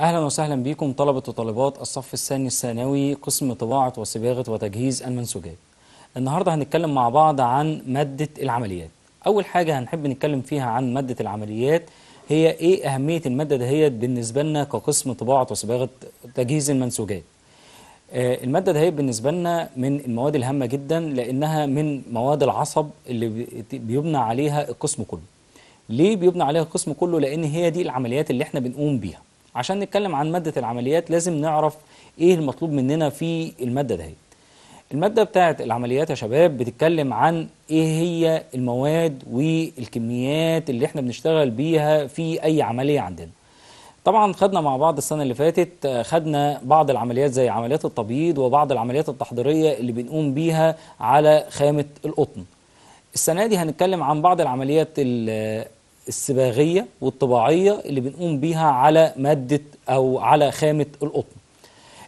أهلا وسهلا بكم طلبة وطالبات الصف الثاني الثانوي قسم طباعة وصباغة وتجهيز المنسوجات النهاردة هنتكلم مع بعض عن مادة العمليات أول حاجة هنحب نتكلم فيها عن مادة العمليات هي إيه أهمية المادة دهيت بالنسبة لنا كقسم طباعة وصباغة تجهيز المنسوجات آه، المادة دهيت بالنسبة لنا من المواد الهامة جدا لأنها من مواد العصب اللي بيبنى عليها القسم كله ليه بيبنى عليها القسم كله لأن هي دي العمليات اللي احنا بنقوم بيها عشان نتكلم عن مادة العمليات لازم نعرف ايه المطلوب مننا في المادة دهيت المادة بتاعة العمليات يا شباب بتتكلم عن ايه هي المواد والكميات اللي احنا بنشتغل بيها في اي عملية عندنا طبعا خدنا مع بعض السنة اللي فاتت خدنا بعض العمليات زي عمليات التبييض وبعض العمليات التحضيرية اللي بنقوم بيها على خامة القطن السنة دي هنتكلم عن بعض العمليات الصباغية والطباعية اللي بنقوم بيها على مادة أو على خامة القطن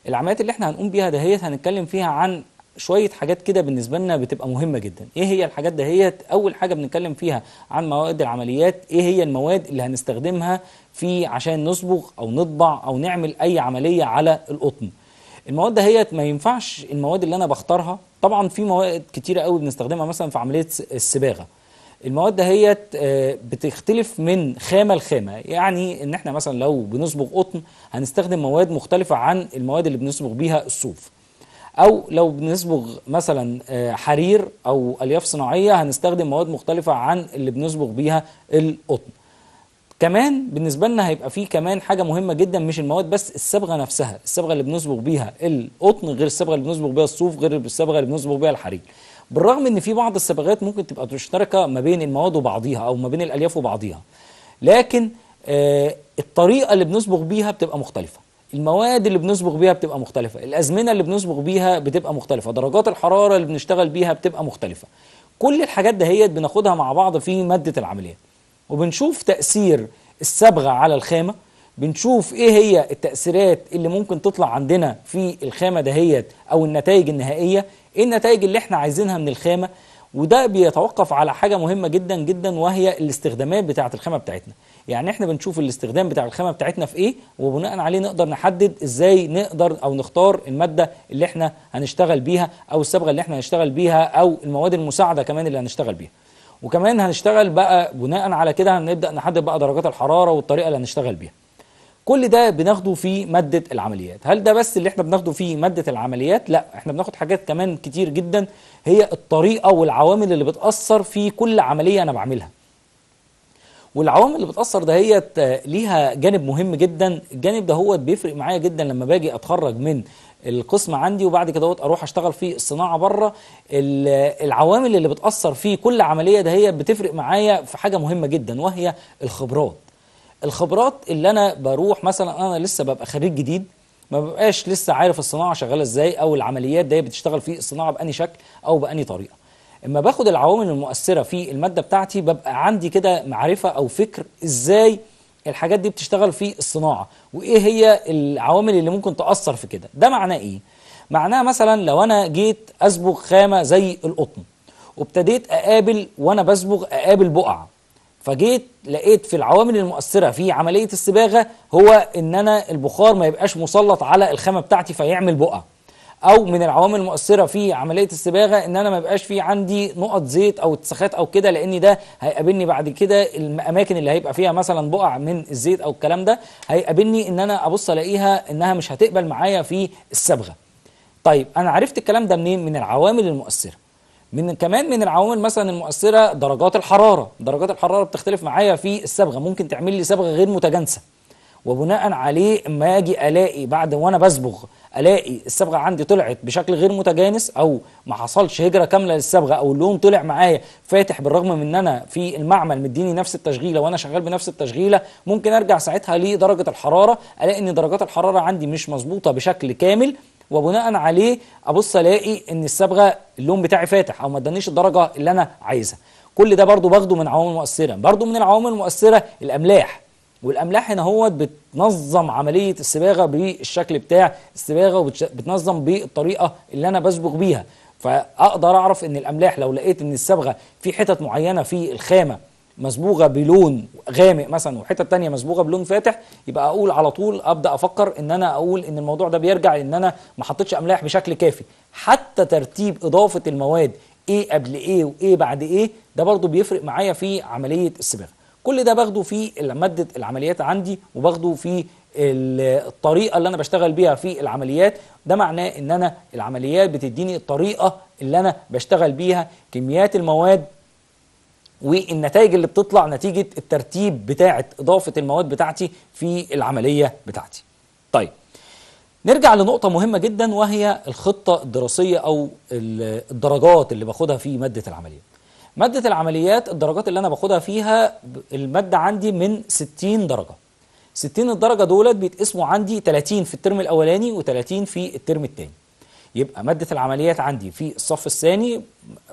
العمليات اللي احنا هنقوم بيها دهيت هنتكلم فيها عن شوية حاجات كده بالنسبة لنا بتبقى مهمة جدا ايه هي الحاجات دهيت اول حاجة بنتكلم فيها عن مواد العمليات ايه هي المواد اللي هنستخدمها في عشان نصبغ او نطبع او نعمل اي عملية على القطن المواد دهيت ما ينفعش المواد اللي انا بختارها طبعا في مواد كتيرة قوي بنستخدمها مثلا في عملية الصباغة المواد دهيت آه، بتختلف من خامة لخامة يعني ان احنا مثلا لو بنصبغ قطن هنستخدم مواد مختلفة عن المواد اللي بنصبغ بيها الصوف او لو بنصبغ مثلا آه، حرير او الياف صناعية هنستخدم مواد مختلفة عن اللي بنصبغ بيها القطن كمان بالنسبة لنا هيبقى فيه كمان حاجة مهمة جدا مش المواد بس الصبغة نفسها الصبغة اللي بنصبغ بيها القطن غير الصبغة اللي بنصبغ بيها الصوف غير الصبغة اللي بنصبغ بيها الحرير بالرغم ان في بعض الصبغات ممكن تبقى مشتركه ما بين المواد وبعضيها او ما بين الالياف وبعضيها لكن آه الطريقه اللي بنصبغ بيها بتبقى مختلفه المواد اللي بنصبغ بيها بتبقى مختلفه الازمنه اللي بنصبغ بيها بتبقى مختلفه درجات الحراره اللي بنشتغل بيها بتبقى مختلفه كل الحاجات دهيت بناخدها مع بعض في ماده العمليه وبنشوف تاثير الصبغه على الخامه بنشوف ايه هي التاثيرات اللي ممكن تطلع عندنا في الخامه دهيت او النتائج النهائيه ايه النتائج اللي احنا عايزينها من الخامه وده بيتوقف على حاجه مهمه جدا جدا وهي الاستخدامات بتاعه الخامه بتاعتنا يعني احنا بنشوف الاستخدام بتاع الخامه بتاعتنا في ايه وبناء عليه نقدر نحدد ازاي نقدر او نختار الماده اللي احنا هنشتغل بيها او الصبغه اللي احنا هنشتغل بيها او المواد المساعده كمان اللي هنشتغل بيها وكمان هنشتغل بقى بناء على كده هنبدا نحدد بقى درجات الحراره والطريقه اللي هنشتغل بيها كل ده بناخده في ماده العمليات هل ده بس اللي احنا بناخده في ماده العمليات لا احنا بناخد حاجات كمان كتير جدا هي الطريقه والعوامل اللي بتاثر في كل عمليه انا بعملها والعوامل اللي بتاثر دهيت ليها جانب مهم جدا الجانب ده هو بيفرق معايا جدا لما باجي اتخرج من القسم عندي وبعد كده اروح اشتغل في الصناعه بره العوامل اللي بتاثر في كل عمليه دهيت بتفرق معايا في حاجه مهمه جدا وهي الخبرات الخبرات اللي انا بروح مثلا انا لسه ببقى خريج جديد ما ببقاش لسه عارف الصناعه شغاله ازاي او العمليات دي بتشتغل في الصناعه باني شكل او باني طريقه اما باخد العوامل المؤثره في الماده بتاعتي ببقى عندي كده معرفه او فكر ازاي الحاجات دي بتشتغل في الصناعه وايه هي العوامل اللي ممكن تاثر في كده ده معناه ايه معناه مثلا لو انا جيت اسبغ خامه زي القطن وابتديت اقابل وانا بسبغ اقابل بقع فجيت لقيت في العوامل المؤثره في عمليه الصباغه هو ان انا البخار ما يبقاش مسلط على الخامه بتاعتي فيعمل بقع او من العوامل المؤثره في عمليه الصباغه ان انا ما يبقاش في عندي نقط زيت او اتساخات او كده لان ده هيقابلني بعد كده الاماكن اللي هيبقى فيها مثلا بقع من الزيت او الكلام ده هيقابلني ان انا ابص الاقيها انها مش هتقبل معايا في الصبغه طيب انا عرفت الكلام ده منين من العوامل المؤثره من كمان من العوامل مثلا المؤثره درجات الحراره درجات الحراره بتختلف معايا في الصبغه ممكن تعمل لي صبغه غير متجانسه وبناء عليه اما اجي الاقي بعد وانا بصبغ الاقي الصبغه عندي طلعت بشكل غير متجانس او ما حصلش هجره كامله للصبغه او اللون طلع معايا فاتح بالرغم من ان انا في المعمل مديني نفس التشغيله وانا شغال بنفس التشغيله ممكن ارجع ساعتها لدرجه الحراره الاقي ان درجات الحراره عندي مش مظبوطه بشكل كامل وبناء عليه ابص الاقي ان الصبغه اللون بتاعي فاتح او ما ادانيش الدرجه اللي انا عايزها كل ده برضو باخده من عوامل مؤثره برضو من العوامل المؤثره الاملاح والاملاح هنا هو بتنظم عمليه الصباغه بالشكل بتاع الصباغه وبتنظم بالطريقه اللي انا بصبغ بيها فاقدر اعرف ان الاملاح لو لقيت ان الصبغه في حتت معينه في الخامه مصبوغه بلون غامق مثلا وحته تانية مصبوغه بلون فاتح يبقى اقول على طول ابدا افكر ان انا اقول ان الموضوع ده بيرجع ان انا ما حطيتش املاح بشكل كافي حتى ترتيب اضافه المواد ايه قبل ايه وايه بعد ايه ده برضو بيفرق معايا في عمليه الصباغه كل ده باخده في ماده العمليات عندي وباخده في الطريقه اللي انا بشتغل بيها في العمليات ده معناه ان انا العمليات بتديني الطريقه اللي انا بشتغل بيها كميات المواد والنتائج اللي بتطلع نتيجه الترتيب بتاعه اضافه المواد بتاعتي في العمليه بتاعتي. طيب نرجع لنقطه مهمه جدا وهي الخطه الدراسيه او الدرجات اللي باخدها في ماده العمليات. ماده العمليات الدرجات اللي انا باخدها فيها الماده عندي من 60 درجه. 60 الدرجه دولت بيتقسموا عندي 30 في الترم الاولاني و30 في الترم الثاني. يبقى ماده العمليات عندي في الصف الثاني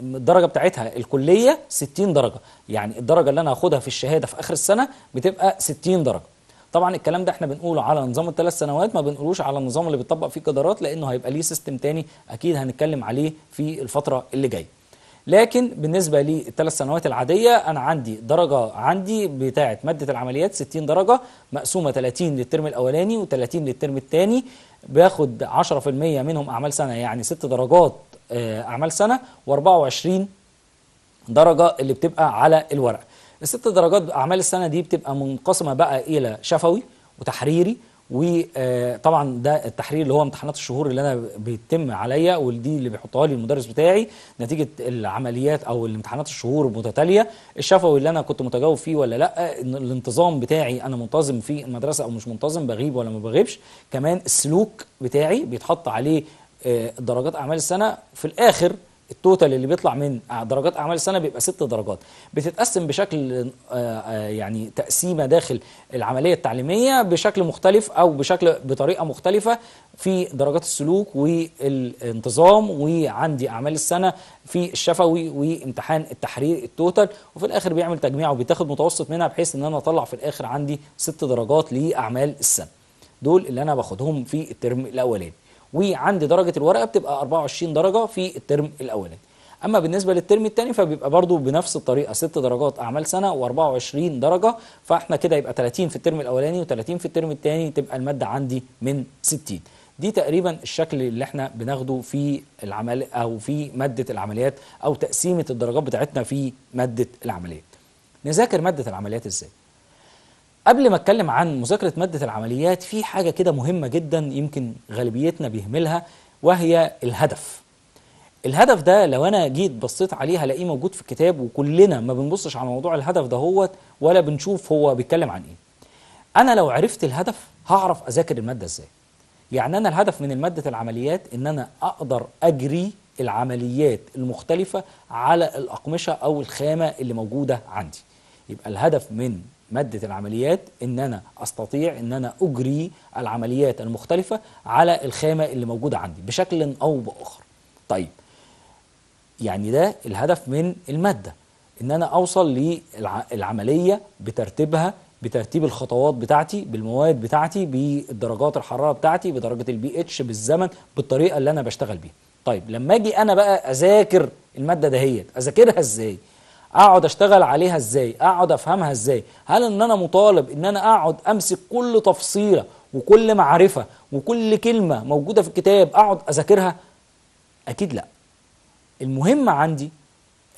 الدرجه بتاعتها الكليه 60 درجه يعني الدرجه اللي انا هاخدها في الشهاده في اخر السنه بتبقى 60 درجه طبعا الكلام ده احنا بنقوله على نظام الثلاث سنوات ما بنقولوش على النظام اللي بيطبق فيه قدرات لانه هيبقى ليه سيستم تاني اكيد هنتكلم عليه في الفتره اللي جايه لكن بالنسبة للثلاث سنوات العادية أنا عندي درجة عندي بتاعة مادة العمليات 60 درجة مقسومة 30 للترم الأولاني و30 للترم الثاني بياخد 10% منهم اعمال سنه يعني 6 درجات آه، اعمال سنه و24 درجه اللي بتبقى على الورق الست درجات اعمال السنه دي بتبقى منقسمه بقى الى شفوي وتحريري وطبعا آه، ده التحرير اللي هو امتحانات الشهور اللي انا بيتم عليا ودي اللي بيحطها لي المدرس بتاعي نتيجه العمليات او الامتحانات الشهور المتتاليه الشفوي اللي انا كنت متجاوب فيه ولا لا الانتظام بتاعي انا منتظم في المدرسه او مش منتظم بغيب ولا ما بغيبش كمان السلوك بتاعي بيتحط عليه آه، درجات اعمال السنه في الاخر التوتال اللي بيطلع من درجات اعمال السنه بيبقى ست درجات بتتقسم بشكل آه، آه، يعني تقسيمه داخل العمليه التعليميه بشكل مختلف او بشكل بطريقه مختلفه في درجات السلوك والانتظام وعندي اعمال السنه في الشفوي وامتحان التحرير التوتال وفي الاخر بيعمل تجميع وبيتاخد متوسط منها بحيث ان انا اطلع في الاخر عندي ست درجات لاعمال السنه دول اللي انا باخدهم في الترم الاولاني وعند درجه الورقه بتبقى 24 درجه في الترم الاولاني اما بالنسبه للترم الثاني فبيبقى برضو بنفس الطريقه ست درجات اعمال سنه و24 درجه فاحنا كده يبقى 30 في الترم الاولاني و30 في الترم الثاني تبقى الماده عندي من 60 دي تقريبا الشكل اللي احنا بناخده في العمل او في ماده العمليات او تقسيمه الدرجات بتاعتنا في ماده العمليات نذاكر ماده العمليات ازاي قبل ما اتكلم عن مذاكره ماده العمليات في حاجه كده مهمه جدا يمكن غالبيتنا بيهملها وهي الهدف الهدف ده لو انا جيت بصيت عليه هلاقيه موجود في الكتاب وكلنا ما بنبصش على موضوع الهدف دهوت ولا بنشوف هو بيتكلم عن ايه انا لو عرفت الهدف هعرف اذاكر الماده ازاي يعني انا الهدف من ماده العمليات ان انا اقدر اجري العمليات المختلفه على الاقمشه او الخامه اللي موجوده عندي يبقى الهدف من مادة العمليات ان انا استطيع ان انا اجري العمليات المختلفة على الخامة اللي موجودة عندي بشكل او باخر طيب يعني ده الهدف من المادة ان انا اوصل للعملية بترتيبها بترتيب الخطوات بتاعتي بالمواد بتاعتي بالدرجات الحرارة بتاعتي بدرجة البي اتش بالزمن بالطريقة اللي انا بشتغل بيها طيب لما اجي انا بقى اذاكر المادة دهيت اذاكرها ازاي اقعد اشتغل عليها ازاي اقعد افهمها ازاي هل ان انا مطالب ان انا اقعد امسك كل تفصيله وكل معرفه وكل كلمه موجوده في الكتاب اقعد اذاكرها اكيد لا المهم عندي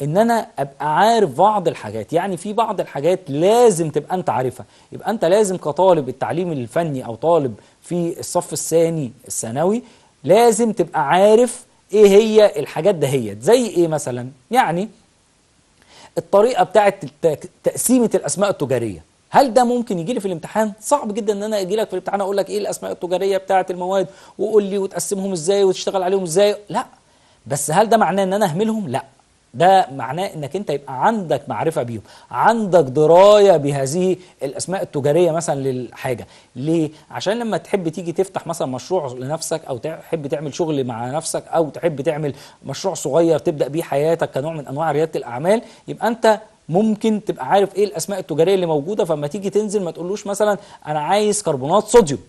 ان انا ابقى عارف بعض الحاجات يعني في بعض الحاجات لازم تبقى انت عارفها يبقى انت لازم كطالب التعليم الفني او طالب في الصف الثاني الثانوي لازم تبقى عارف ايه هي الحاجات دهيت زي ايه مثلا يعني الطريقه بتاعه تقسيمه الاسماء التجاريه هل ده ممكن يجي لي في الامتحان صعب جدا ان انا اجي لك في الامتحان اقول لك ايه الاسماء التجاريه بتاعه المواد وقول لي وتقسمهم ازاي وتشتغل عليهم ازاي لا بس هل ده معناه ان انا اهملهم لا ده معناه انك انت يبقى عندك معرفه بيهم عندك درايه بهذه الاسماء التجاريه مثلا للحاجه ليه عشان لما تحب تيجي تفتح مثلا مشروع لنفسك او تحب تعمل شغل مع نفسك او تحب تعمل مشروع صغير تبدا بيه حياتك كنوع من انواع رياده الاعمال يبقى انت ممكن تبقى عارف ايه الاسماء التجاريه اللي موجوده فما تيجي تنزل ما تقولوش مثلا انا عايز كربونات صوديوم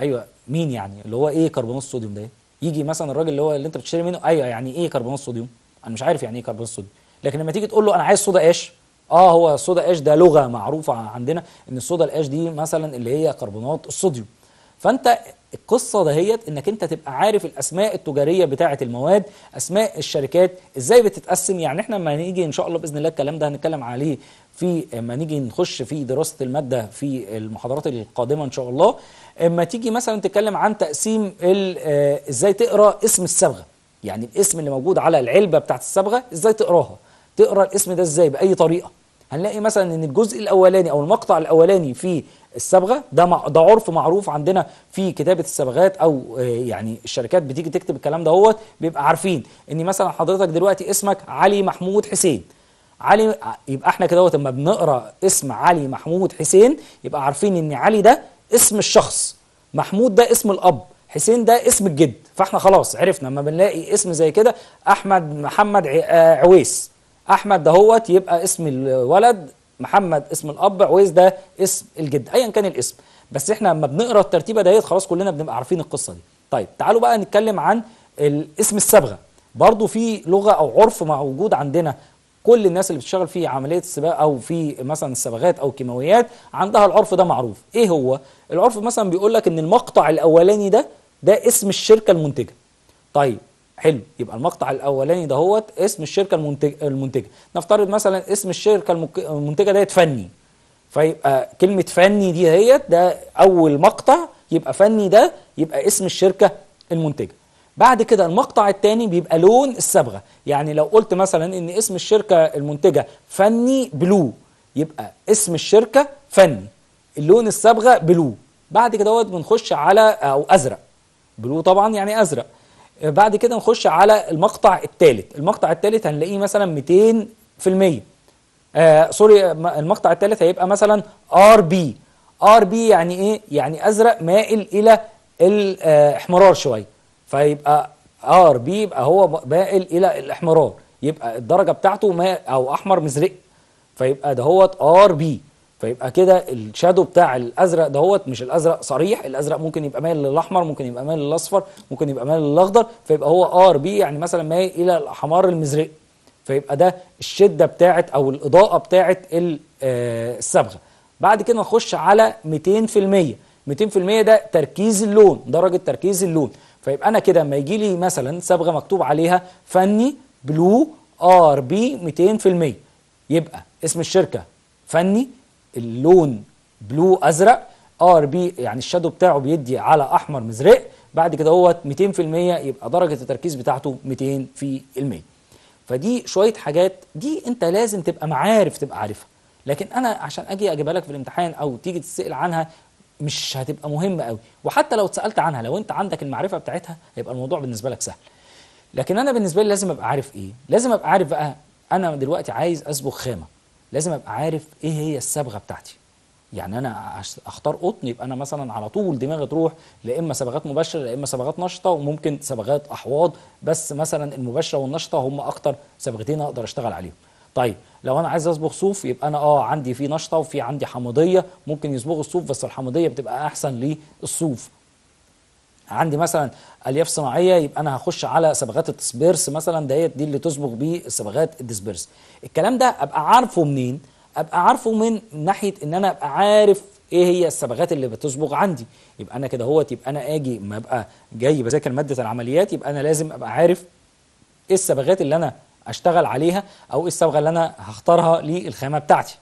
ايوه مين يعني اللي هو ايه كربونات الصوديوم ده يجي مثلا الراجل اللي هو اللي انت بتشتري منه ايوه يعني ايه كربونات صوديوم انا مش عارف يعني ايه كربون الصوديوم لكن لما تيجي تقول له انا عايز صودا قش اه هو الصودا قش ده لغه معروفه عندنا ان الصودا القش دي مثلا اللي هي كربونات الصوديوم فانت القصه دهيت انك انت تبقى عارف الاسماء التجاريه بتاعه المواد اسماء الشركات ازاي بتتقسم يعني احنا لما نيجي ان شاء الله باذن الله الكلام ده هنتكلم عليه في اما نيجي نخش في دراسه الماده في المحاضرات القادمه ان شاء الله اما تيجي مثلا تتكلم عن تقسيم آه، ازاي تقرا اسم الصبغه يعني الاسم اللي موجود على العلبه بتاعت الصبغه ازاي تقراها تقرا الاسم ده ازاي باي طريقه هنلاقي مثلا ان الجزء الاولاني او المقطع الاولاني في الصبغه ده مع ده عرف معروف عندنا في كتابه الصبغات او آه، يعني الشركات بتيجي تكتب الكلام دهوت بيبقى عارفين ان مثلا حضرتك دلوقتي اسمك علي محمود حسين علي آه، يبقى احنا كده لما بنقرا اسم علي محمود حسين يبقى عارفين ان علي ده اسم الشخص محمود ده اسم الاب حسين ده اسم الجد فاحنا خلاص عرفنا لما بنلاقي اسم زي كده احمد محمد آه، عويس احمد دهوت يبقى اسم الولد محمد اسم الاب عويس ده اسم الجد ايا كان الاسم بس احنا لما بنقرا الترتيبه ديت خلاص كلنا بنبقى عارفين القصه دي طيب تعالوا بقى نتكلم عن الاسم الصبغه برضه في لغه او عرف موجود عندنا كل الناس اللي بتشتغل في عمليه السباق او في مثلا الصبغات او الكيماويات عندها العرف ده معروف ايه هو العرف مثلا بيقول لك ان المقطع الاولاني ده ده اسم الشركه المنتجه طيب حلو يبقى المقطع الاولاني دهوت اسم الشركه المنتج المنتجه نفترض مثلا اسم الشركه المك... المنتجه ديت فني فيبقى كلمه فني دي ديت ده اول مقطع يبقى فني ده يبقى اسم الشركه المنتجه بعد كده المقطع الثاني بيبقى لون الصبغه يعني لو قلت مثلا ان اسم الشركه المنتجه فني بلو يبقى اسم الشركه فني اللون الصبغه بلو بعد كده بنخش على او ازرق بلو طبعا يعني ازرق آه، بعد كده نخش على المقطع الثالث المقطع الثالث هنلاقيه مثلا 200% آه سوري المقطع الثالث هيبقى مثلا ار بي ار بي يعني ايه يعني ازرق مائل الى الاحمرار شويه فيبقى ار بي يبقى هو مائل الى الاحمرار يبقى الدرجه بتاعته ما او احمر مزرق فيبقى ده هو ار بي فيبقى كده الشادو بتاع الازرق دهوت مش الازرق صريح الازرق ممكن يبقى مايل للاحمر ممكن يبقى مايل للاصفر ممكن يبقى مايل للاخضر فيبقى هو ار بي يعني مثلا مايل الى الاحمر المزرق فيبقى ده الشده بتاعه او الاضاءه بتاعه آه، الصبغه بعد كده نخش على 200% 200% ده تركيز اللون درجه تركيز اللون فيبقى انا كده ما يجي لي مثلا صبغه مكتوب عليها فني بلو ار بي 200% يبقى اسم الشركه فني اللون بلو ازرق ار بي يعني الشادو بتاعه بيدي على احمر مزرق بعد كده هو 200% يبقى درجه التركيز بتاعته 200 في المية فدي شويه حاجات دي انت لازم تبقى معارف تبقى عارفها لكن انا عشان اجي اجيبها لك في الامتحان او تيجي تسال عنها مش هتبقى مهمه قوي وحتى لو اتسالت عنها لو انت عندك المعرفه بتاعتها هيبقى الموضوع بالنسبه لك سهل لكن انا بالنسبه لي لازم ابقى عارف ايه لازم ابقى عارف بقى انا دلوقتي عايز اصبغ خامه لازم ابقى عارف ايه هي الصبغه بتاعتي يعني انا اختار قطن يبقى انا مثلا على طول دماغي تروح لا اما صبغات مباشره لا اما صبغات نشطه وممكن صبغات احواض بس مثلا المباشره والنشطه هم اكتر صبغتين اقدر اشتغل عليهم طيب لو انا عايز اصبغ صوف يبقى انا اه عندي في نشطه وفي عندي حمضيه ممكن يصبغوا الصوف بس الحمضيه بتبقى احسن للصوف عندي مثلا الياف صناعيه يبقى انا هخش على صبغات التسبيرس مثلا ديت دي اللي تصبغ بيه صبغات الدسبيرس الكلام ده ابقى عارفه منين ابقى عارفه من ناحيه ان انا ابقى عارف ايه هي الصبغات اللي بتصبغ عندي يبقى انا كده اهوت يبقى انا اجي ما ابقى جاي بذاكر ماده العمليات يبقى انا لازم ابقى عارف ايه الصبغات اللي انا اشتغل عليها او ايه الصبغه اللي انا هختارها للخامه بتاعتي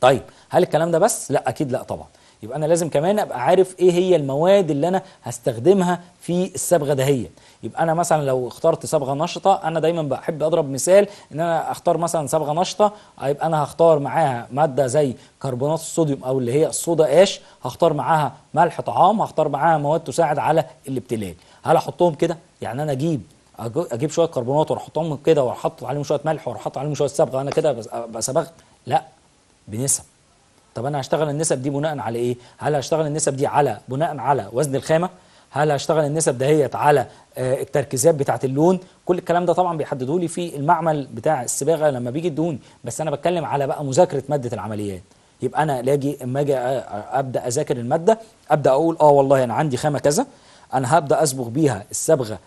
طيب هل الكلام ده بس لا اكيد لا طبعا يبقى انا لازم كمان ابقى عارف ايه هي المواد اللي انا هستخدمها في الصبغه دهيت يبقى انا مثلا لو اخترت صبغه نشطه انا دايما بحب اضرب مثال ان انا اختار مثلا صبغه نشطه يبقى انا هختار معاها ماده زي كربونات الصوديوم او اللي هي الصودا اش هختار معاها ملح طعام هختار معاها مواد تساعد على الابتلال هل احطهم كده يعني انا اجيب اجيب شويه كربونات واروح احطهم كده واحط عليهم شويه ملح واروح احط عليهم شويه صبغه انا كده بصبغت لا بنسب طب انا هشتغل النسب دي بناء على ايه هل هشتغل النسب دي على بناء على وزن الخامه هل هشتغل النسب دهيت على آه، التركيزات بتاعه اللون كل الكلام ده طبعا بيحددوا لي في المعمل بتاع الصباغه لما بيجي ادوني بس انا بتكلم على بقى مذاكره ماده العمليات يبقى انا لاجي اما اجي آه، ابدا اذاكر الماده ابدا اقول اه والله انا عندي خامه كذا انا هبدا اصبغ بيها الصبغه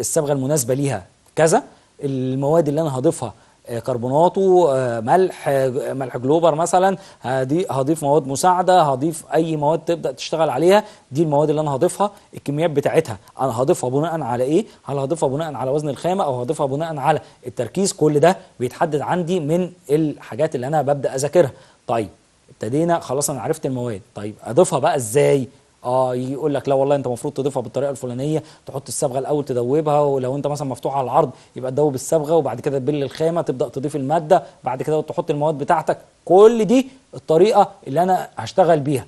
الصبغه آه، المناسبه ليها كذا المواد اللي انا هضيفها آه، كربوناته آه، ملح آه، ملح جلوبر مثلا هضيف مواد مساعده هضيف اي مواد تبدا تشتغل عليها دي المواد اللي انا هضيفها الكميات بتاعتها انا هضيفها بناء على ايه هل هضيفها بناء على وزن الخامه او هضيفها بناء على التركيز كل ده بيتحدد عندي من الحاجات اللي انا ببدا اذاكرها طيب ابتدينا خلاص انا عرفت المواد طيب اضيفها بقى ازاي اه يقول لك لا والله انت المفروض تضيفها بالطريقه الفلانيه تحط الصبغه الاول تدوبها ولو انت مثلا مفتوح على العرض يبقى تدوب الصبغه وبعد كده تبل الخامه تبدا تضيف الماده بعد كده تحط المواد بتاعتك كل دي الطريقه اللي انا هشتغل بيها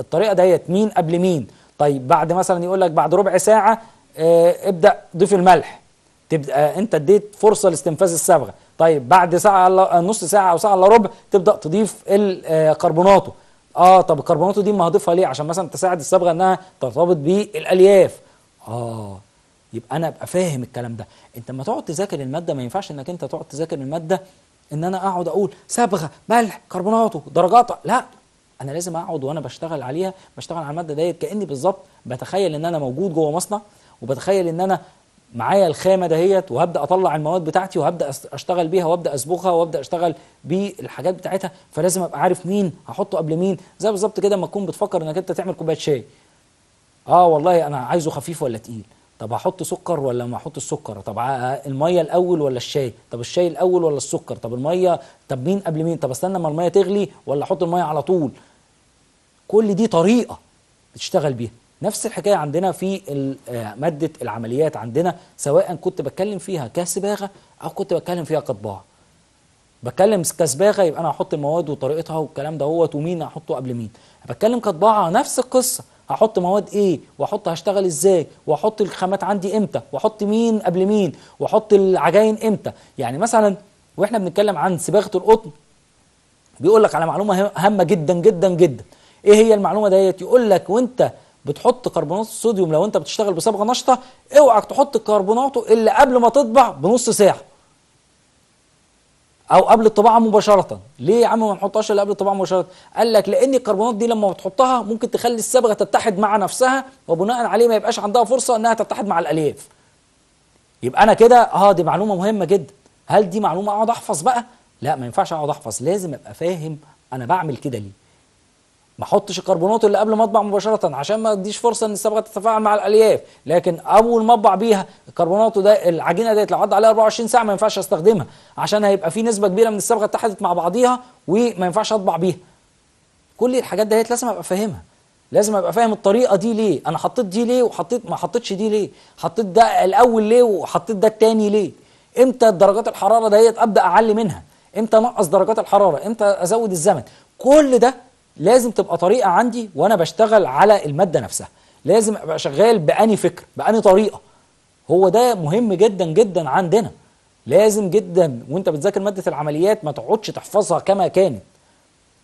الطريقه ديت مين قبل مين طيب بعد مثلا يقول لك بعد ربع ساعه اه ابدا ضيف الملح تبدا آه، انت اديت فرصه لاستنفاذ الصبغه طيب بعد ساعه نص ساعه او ساعه الا ربع تبدا تضيف الكربوناتو آه، اه طب الكربوناتو دي ما هضيفها ليه عشان مثلا تساعد الصبغه انها ترتبط بالالياف اه يبقى انا ابقى فاهم الكلام ده انت لما تقعد تذاكر الماده ما ينفعش انك انت تقعد تذاكر الماده ان انا اقعد اقول صبغه ملح كربوناتو درجاتها لا انا لازم اقعد وانا بشتغل عليها بشتغل على الماده ديت كاني بالظبط بتخيل ان انا موجود جوه مصنع وبتخيل ان انا معايا الخامه دهيت وهبدا اطلع المواد بتاعتي وهبدا اشتغل بيها وابدا اسبغها وابدا اشتغل بالحاجات بتاعتها فلازم ابقى عارف مين هحطه قبل مين زي بالظبط كده لما تكون بتفكر انك انت تعمل كوبايه شاي اه والله انا عايزه خفيف ولا تقيل طب هحط سكر ولا ما احط السكر طب الميه الاول ولا الشاي طب الشاي الاول ولا السكر طب الميه طب مين قبل مين طب استنى ما الميه تغلي ولا احط الميه على طول كل دي طريقه بتشتغل بيها نفس الحكاية عندنا في آه، مادة العمليات عندنا سواء كنت بتكلم فيها كسباغة أو كنت بتكلم فيها كطباعة بتكلم كسباغة يبقى أنا هحط المواد وطريقتها والكلام دوت ومين هحطه قبل مين بتكلم كطباعة نفس القصة هحط مواد ايه واحط هشتغل ازاي واحط الخامات عندي امتى واحط مين قبل مين واحط العجاين امتى يعني مثلا واحنا بنتكلم عن صباغه القطن بيقول لك على معلومه هامه جدا جدا جدا ايه هي المعلومه ديت يقول لك وانت بتحط كربونات الصوديوم لو انت بتشتغل بصبغه نشطه اوعك تحط كربوناته الا قبل ما تطبع بنص ساعه او قبل الطباعه مباشره ليه يا عم ما نحطهاش الا قبل الطباعه مباشره قال لك لان الكربونات دي لما بتحطها ممكن تخلي الصبغه تتحد مع نفسها وبناء عليه ما يبقاش عندها فرصه انها تتحد مع الالياف يبقى انا كده اه دي معلومه مهمه جدا هل دي معلومه اقعد احفظ بقى لا ما ينفعش اقعد احفظ لازم ابقى فاهم انا بعمل كده ليه ما احطش الكربونات اللي قبل اطبع مباشره عشان ما اديش فرصه ان الصبغه تتفاعل مع الالياف لكن اول ما اطبع بيها الكربونات ده العجينه ديت لو عدى عليها 24 ساعه ما ينفعش استخدمها عشان هيبقى في نسبه كبيره من الصبغه اتحدت مع بعضيها وما ينفعش اطبع بيها كل الحاجات ديت لازم ابقى فاهمها لازم ابقى فاهم الطريقه دي ليه انا حطيت دي ليه وحطيت ما حطيتش دي ليه حطيت ده الاول ليه وحطيت ده التاني ليه امتى درجات الحراره ديت ابدا اعلي منها امتى انقص درجات الحراره امتى ازود الزمن كل ده لازم تبقى طريقه عندي وانا بشتغل على الماده نفسها لازم ابقى شغال باني فكر باني طريقه هو ده مهم جدا جدا عندنا لازم جدا وانت بتذاكر ماده العمليات ما تقعدش تحفظها كما كانت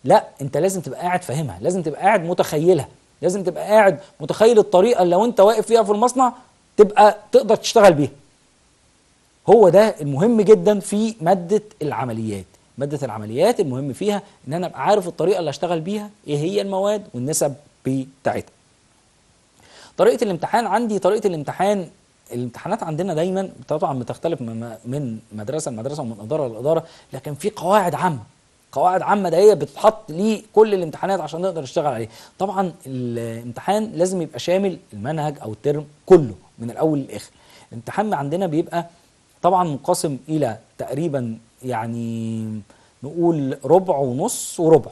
لا انت لازم تبقى قاعد فاهمها لازم تبقى قاعد متخيلها لازم تبقى قاعد متخيل الطريقه اللي لو انت واقف فيها في المصنع تبقى تقدر تشتغل بيها هو ده المهم جدا في ماده العمليات ماده العمليات المهم فيها ان انا ابقى عارف الطريقه اللي اشتغل بيها ايه هي المواد والنسب بتاعتها طريقه الامتحان عندي طريقه الامتحان الامتحانات عندنا دايما طبعا بتختلف من مدرسه لمدرسه ومن اداره لاداره لكن في قواعد عامه قواعد عامه ده هي بتتحط لكل الامتحانات عشان نقدر نشتغل عليه طبعا الامتحان لازم يبقى شامل المنهج او الترم كله من الاول للاخر الامتحان عندنا بيبقى طبعا منقسم الى تقريبا يعني نقول ربع ونص وربع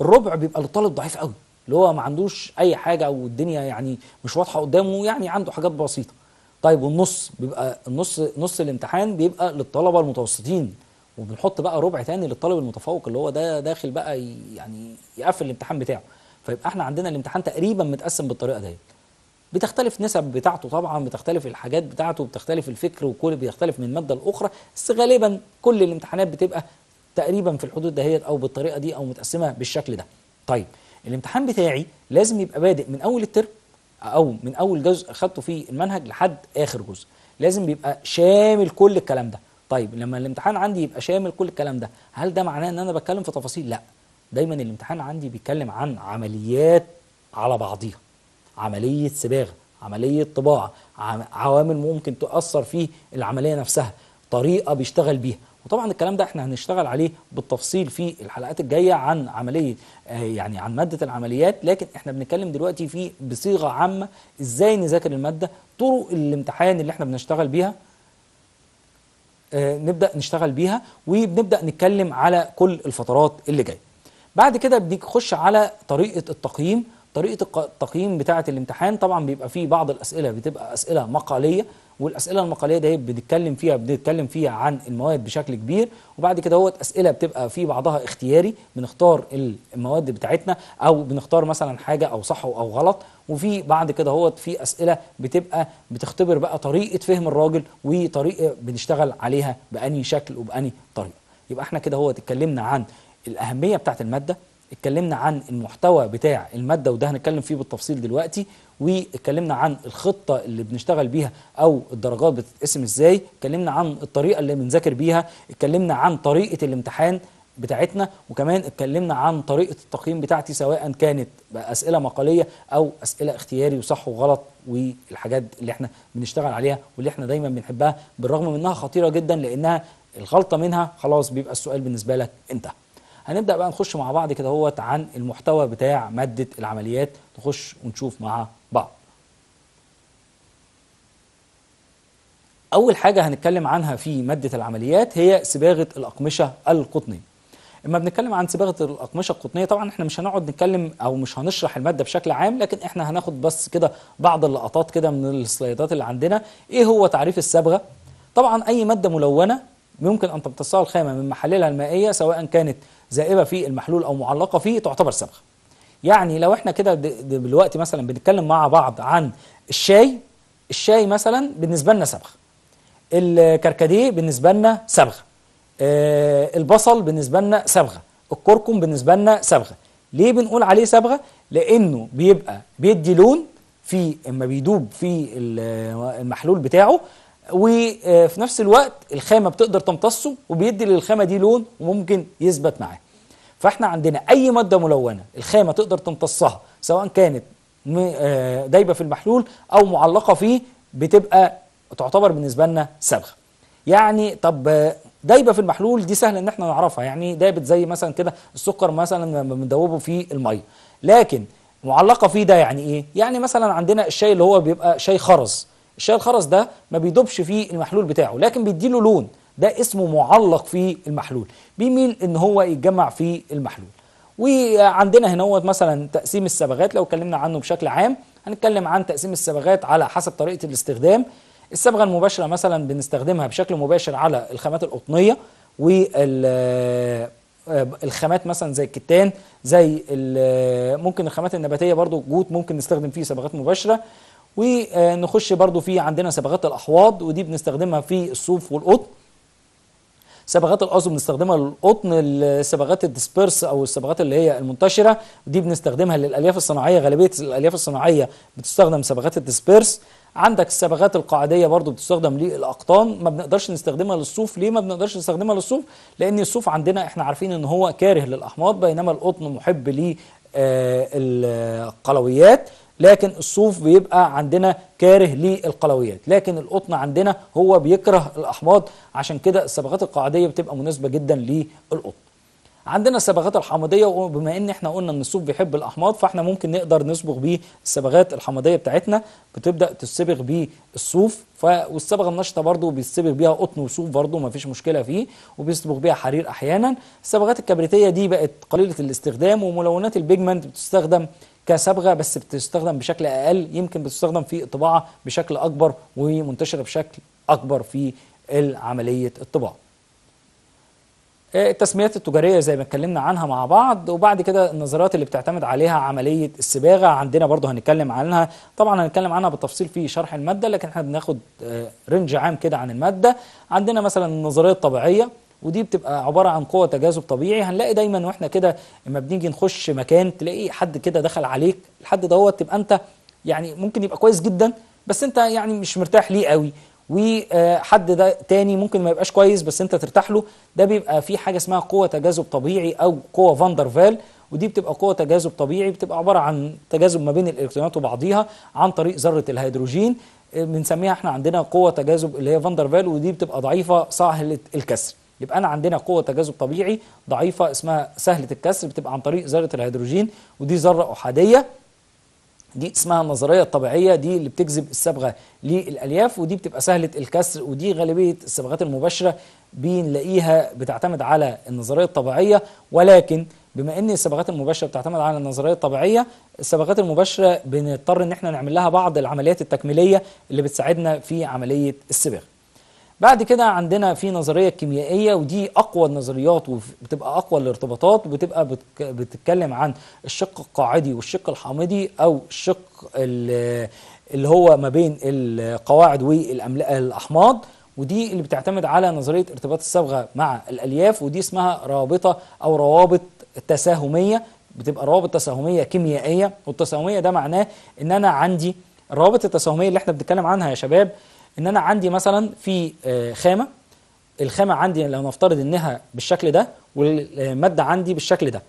الربع بيبقى للطالب ضعيف قوي اللي هو ما عندوش اي حاجه او الدنيا يعني مش واضحه قدامه يعني عنده حاجات بسيطه طيب والنص بيبقى النص نص الامتحان بيبقى للطلبه المتوسطين وبنحط بقى ربع تاني للطالب المتفوق اللي هو ده داخل بقى يعني يقفل الامتحان بتاعه فيبقى احنا عندنا الامتحان تقريبا متقسم بالطريقه ديت بتختلف نسب بتاعته طبعا بتختلف الحاجات بتاعته بتختلف الفكر وكل بيختلف من ماده لاخرى بس غالبا كل الامتحانات بتبقى تقريبا في الحدود دهيت او بالطريقه دي او متقسمه بالشكل ده طيب الامتحان بتاعي لازم يبقى بادئ من اول الترم او من اول جزء خدته في المنهج لحد اخر جزء لازم بيبقى شامل كل الكلام ده طيب لما الامتحان عندي يبقى شامل كل الكلام ده هل ده معناه ان انا بتكلم في تفاصيل لا دايما الامتحان عندي بيتكلم عن عمليات على بعضيها عملية صباغة عملية طباعة عوامل ممكن تؤثر في العملية نفسها طريقة بيشتغل بيها وطبعا الكلام ده احنا هنشتغل عليه بالتفصيل في الحلقات الجايه عن عمليه آه، يعني عن ماده العمليات لكن احنا بنتكلم دلوقتي في بصيغه عامه ازاي نذاكر الماده طرق الامتحان اللي احنا بنشتغل بيها آه، نبدا نشتغل بيها وبنبدا نتكلم على كل الفترات اللي جايه بعد كده بنخش على طريقه التقييم طريقه التقييم بتاعه الامتحان طبعا بيبقى فيه بعض الاسئله بتبقى اسئله مقاليه والاسئله المقاليه دي بنتكلم فيها بنتكلم فيها عن المواد بشكل كبير وبعد كده هو اسئله بتبقى في بعضها اختياري بنختار المواد بتاعتنا او بنختار مثلا حاجه او صح او غلط وفي بعد كده هو في اسئله بتبقى بتختبر بقى طريقه فهم الراجل وطريقه بنشتغل عليها باني شكل وباني طريقه يبقى احنا كده هو اتكلمنا عن الاهميه بتاعه الماده اتكلمنا عن المحتوى بتاع المادة وده هنتكلم فيه بالتفصيل دلوقتي واتكلمنا عن الخطة اللي بنشتغل بيها أو الدرجات بتتقسم ازاي اتكلمنا عن الطريقة اللي بنذاكر بيها اتكلمنا عن طريقة الامتحان بتاعتنا وكمان اتكلمنا عن طريقة التقييم بتاعتي سواء كانت أسئلة مقالية أو أسئلة اختياري وصح وغلط والحاجات اللي احنا بنشتغل عليها واللي احنا دايما بنحبها بالرغم منها خطيرة جدا لأنها الغلطة منها خلاص بيبقى السؤال بالنسبة لك انتهى هنبدا بقى نخش مع بعض كده هوت عن المحتوى بتاع ماده العمليات نخش ونشوف مع بعض اول حاجه هنتكلم عنها في ماده العمليات هي صباغه الاقمشه القطنيه اما بنتكلم عن صباغه الاقمشه القطنيه طبعا احنا مش هنقعد نتكلم او مش هنشرح الماده بشكل عام لكن احنا هناخد بس كده بعض اللقطات كده من السلايدات اللي عندنا ايه هو تعريف الصبغه طبعا اي ماده ملونه ممكن ان تمتصها الخامه من محللها المائيه سواء كانت زائبه في المحلول او معلقه فيه تعتبر صبغه يعني لو احنا كده دلوقتي مثلا بنتكلم مع بعض عن الشاي الشاي مثلا بالنسبه لنا صبغه الكركديه بالنسبه لنا صبغه آه، البصل بالنسبه لنا صبغه الكركم بالنسبه لنا صبغه ليه بنقول عليه صبغه لانه بيبقى بيدي لون في اما بيدوب في المحلول بتاعه وفي آه، نفس الوقت الخامه بتقدر تمتصه وبيدي للخامه دي لون وممكن يثبت معاه فاحنا عندنا اي ماده ملونه الخامه تقدر تمتصها سواء كانت آه، دايبه في المحلول او معلقه فيه بتبقى تعتبر بالنسبه لنا صبغه يعني طب دايبه في المحلول دي سهل ان احنا نعرفها يعني دايبه زي مثلا كده السكر مثلا لما بندوبه في الميه لكن معلقه فيه ده يعني ايه يعني مثلا عندنا الشاي اللي هو بيبقى شاي خرز الشاي الخرز ده ما بيدوبش فيه المحلول بتاعه لكن بيديله لون ده اسمه معلق في المحلول بيميل ان هو يتجمع في المحلول وعندنا هنا مثلا تقسيم الصبغات لو اتكلمنا عنه بشكل عام هنتكلم عن تقسيم الصبغات على حسب طريقه الاستخدام الصبغه المباشره مثلا بنستخدمها بشكل مباشر على الخامات القطنيه والخامات آه، مثلا زي الكتان زي آه، ممكن الخامات النباتيه برضو جوت ممكن نستخدم فيه صبغات مباشره ونخش برضو في عندنا صبغات الاحواض ودي بنستخدمها في الصوف والقطن صبغات القصب بنستخدمها للقطن الصبغات الديسبيرس او الصبغات اللي هي المنتشره دي بنستخدمها للالياف الصناعيه غالبيه الالياف الصناعيه بتستخدم صبغات الديسبيرس عندك الصبغات القاعديه برضو بتستخدم للاقطان ما بنقدرش نستخدمها للصوف ليه ما بنقدرش نستخدمها للصوف لان الصوف عندنا احنا عارفين ان هو كاره للاحماض بينما القطن محب للقلويات لكن الصوف بيبقى عندنا كاره للقلويات لكن القطن عندنا هو بيكره الاحماض عشان كده الصبغات القاعديه بتبقى مناسبه جدا للقطن عندنا الصبغات الحمضيه وبما ان احنا قلنا ان الصوف بيحب الاحماض فاحنا ممكن نقدر نصبغ بيه الصبغات الحمضيه بتاعتنا بتبدا تصبغ بيه الصوف والصبغه النشطه برده بيصبغ بيها قطن وصوف برده ما فيش مشكله فيه وبيصبغ بيها حرير احيانا الصبغات الكبريتيه دي بقت قليله الاستخدام وملونات البيجمنت بتستخدم كصبغه بس بتستخدم بشكل اقل يمكن بتستخدم في الطباعه بشكل اكبر ومنتشره بشكل اكبر في عمليه الطباعه آه، التسميات التجاريه زي ما اتكلمنا عنها مع بعض وبعد كده النظريات اللي بتعتمد عليها عمليه الصباغه عندنا برضه هنتكلم عنها طبعا هنتكلم عنها بالتفصيل في شرح الماده لكن احنا بناخد آه، رينج عام كده عن الماده عندنا مثلا النظريه الطبيعيه ودي بتبقى عباره عن قوه تجاذب طبيعي هنلاقي دايما واحنا كده اما بنيجي نخش مكان تلاقي حد كده دخل عليك الحد دوت تبقى انت يعني ممكن يبقى كويس جدا بس انت يعني مش مرتاح ليه قوي وحد آه، ده تاني ممكن ما يبقاش كويس بس انت ترتاح له ده بيبقى في حاجه اسمها قوه تجاذب طبيعي او قوه فاندر فال ودي بتبقى قوه تجاذب طبيعي بتبقى عباره عن تجاذب ما بين الالكترونات وبعضيها عن طريق ذره الهيدروجين آه، بنسميها احنا عندنا قوه تجاذب اللي هي فاندر فال ودي بتبقى ضعيفه سهله الكسر يبقى أنا عندنا قوة تجاذب طبيعي ضعيفة اسمها سهلة الكسر بتبقى عن طريق ذرة الهيدروجين ودي ذرة أحادية دي اسمها النظرية الطبيعية دي اللي بتجذب الصبغة للألياف ودي بتبقى سهلة الكسر ودي غالبية الصبغات المباشرة بنلاقيها بتعتمد على النظرية الطبيعية ولكن بما ان الصبغات المباشره بتعتمد على النظريه الطبيعيه الصبغات المباشره بنضطر ان احنا نعمل لها بعض العمليات التكميليه اللي بتساعدنا في عمليه الصبغ بعد كده عندنا في نظريه كيميائيه ودي اقوى النظريات وبتبقى اقوى الارتباطات وبتبقى بتتكلم عن الشق القاعدي والشق الحامضي او الشق اللي هو ما بين القواعد والاحماض ودي اللي بتعتمد على نظريه ارتباط الصبغه مع الالياف ودي اسمها رابطه او روابط تساهميه بتبقى روابط تساهميه كيميائيه والتساهميه ده معناه ان انا عندي الروابط التساهميه اللي احنا بنتكلم عنها يا شباب ان انا عندي مثلا في آه، خامه الخامه عندي لو نفترض انها بالشكل ده والماده عندي بالشكل ده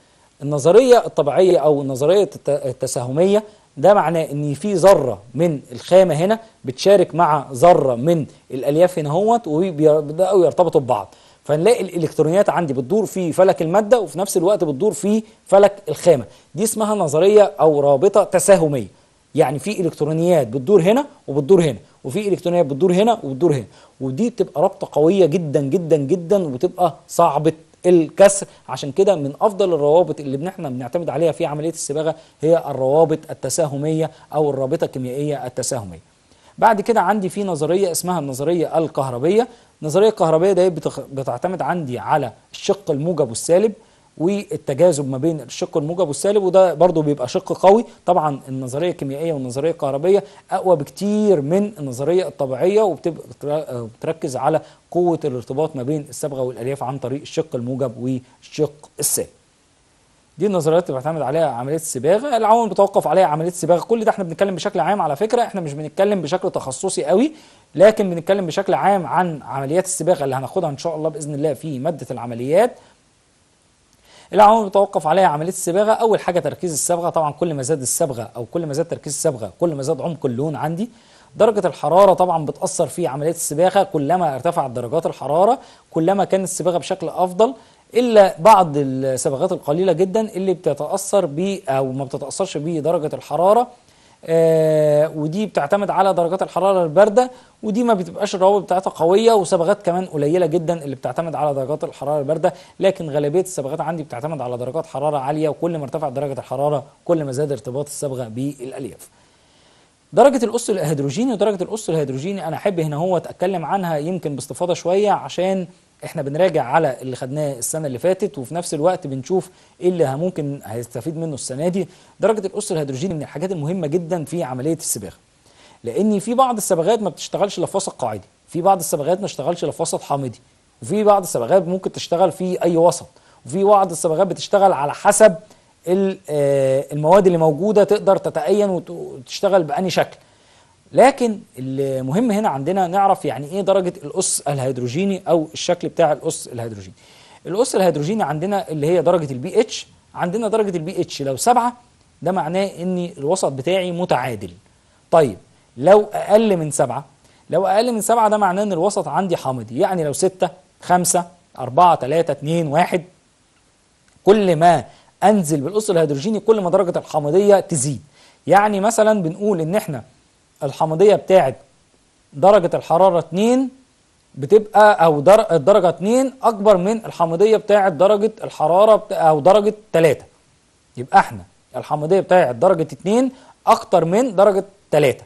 النظريه الطبيعيه او النظريه التساهميه ده معناه ان في ذره من الخامه هنا بتشارك مع ذره من الالياف هنا اهوت وبيبداوا يرتبطوا ببعض فنلاقي الالكترونيات عندي بتدور في فلك الماده وفي نفس الوقت بتدور في فلك الخامه دي اسمها نظريه او رابطه تساهميه يعني في الكترونيات بتدور هنا وبتدور هنا وفي الكترونيه بتدور هنا وبتدور هنا ودي بتبقى رابطه قويه جدا جدا جدا وتبقى صعبه الكسر عشان كده من افضل الروابط اللي احنا بنعتمد عليها في عمليه الصباغه هي الروابط التساهميه او الرابطه الكيميائيه التساهميه بعد كده عندي في نظرية اسمها النظرية الكهربية النظرية الكهربية دي بتعتمد عندي على الشق الموجب والسالب والتجاذب ما بين الشق الموجب والسالب وده برضو بيبقى شق قوي طبعا النظريه الكيميائيه والنظريه الكهربيه اقوى بكتير من النظريه الطبيعيه وبتركز على قوه الارتباط ما بين الصبغه والالياف عن طريق الشق الموجب والشق السالب دي النظريات اللي بتعتمد عليها عمليه الصباغه العوامل بتوقف عليها عمليه الصباغه كل ده احنا بنتكلم بشكل عام على فكره احنا مش بنتكلم بشكل تخصصي قوي لكن بنتكلم بشكل عام عن عمليات الصباغه اللي هناخدها ان شاء الله باذن الله في ماده العمليات العوامل المتوقف عليها عمليه الصبغه اول حاجه تركيز الصبغه طبعا كل ما زاد الصبغه او كل ما زاد تركيز الصبغه كل ما زاد عمق اللون عندي درجة الحرارة طبعا بتأثر في عملية الصباغة كلما ارتفعت درجات الحرارة كلما كانت الصباغة بشكل أفضل إلا بعض الصبغات القليلة جدا اللي بتتأثر ب أو ما بتتأثرش بدرجة الحرارة آه، ودي بتعتمد على درجات الحراره البارده ودي ما بتبقاش الروابط بتاعتها قويه وصبغات كمان قليله جدا اللي بتعتمد على درجات الحراره البارده لكن غالبيه الصبغات عندي بتعتمد على درجات حراره عاليه وكل ما ارتفعت درجه الحراره كل ما زاد ارتباط الصبغه بالالياف درجة الاس الهيدروجيني ودرجة الاس الهيدروجيني أنا أحب هنا هو أتكلم عنها يمكن باستفاضة شوية عشان احنا بنراجع على اللي خدناه السنه اللي فاتت وفي نفس الوقت بنشوف ايه اللي ممكن هيستفيد منه السنه دي درجه الاس الهيدروجيني من الحاجات المهمه جدا في عمليه الصباغه لان في بعض الصبغات ما بتشتغلش الا في وسط قاعدي في بعض الصبغات ما بتشتغلش الا في وسط حامضي وفي بعض الصبغات ممكن تشتغل في اي وسط وفي بعض الصبغات بتشتغل على حسب آه، المواد اللي موجوده تقدر تتأين وتشتغل بأني شكل لكن المهم هنا عندنا نعرف يعني ايه درجه الاس الهيدروجيني او الشكل بتاع الاس الهيدروجيني الاس الهيدروجيني عندنا اللي هي درجه البي اتش عندنا درجه البي اتش لو سبعة ده معناه ان الوسط بتاعي متعادل طيب لو اقل من سبعة لو اقل من سبعة ده معناه ان الوسط عندي حامضي يعني لو ستة خمسة أربعة ثلاثة اثنين واحد كل ما انزل بالاس الهيدروجيني كل ما درجه الحامضيه تزيد يعني مثلا بنقول ان احنا الحمضيه بتاعت درجه الحراره 2 بتبقى او در... الدرجه 2 اكبر من الحمضيه بتاعت درجه الحراره بتا... او درجه 3 يبقى احنا الحمضيه بتاعت درجه 2 اكتر من درجه 3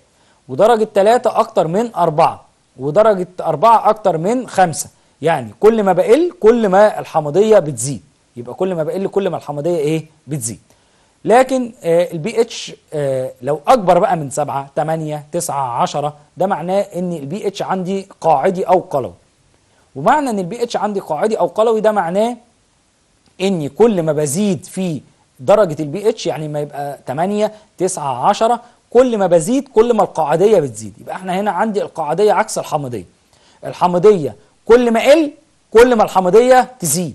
ودرجه 3 اكتر من 4 ودرجه 4 اكتر من 5 يعني كل ما بقل كل ما الحمضيه بتزيد يبقى كل ما بقل كل ما الحمضيه ايه بتزيد لكن آه، البي اتش آه، لو اكبر بقى من 7 8 9 10 ده معناه ان البي اتش عندي قاعدي او قلوي ومعنى ان البي اتش عندي قاعدي او قلوي ده معناه ان كل ما بزيد في درجه البي اتش يعني ما يبقى 8 9 10 كل ما بزيد كل ما القاعديه بتزيد يبقى احنا هنا عندي القاعديه عكس الحمضيه الحمضيه كل ما قل كل ما الحمضيه تزيد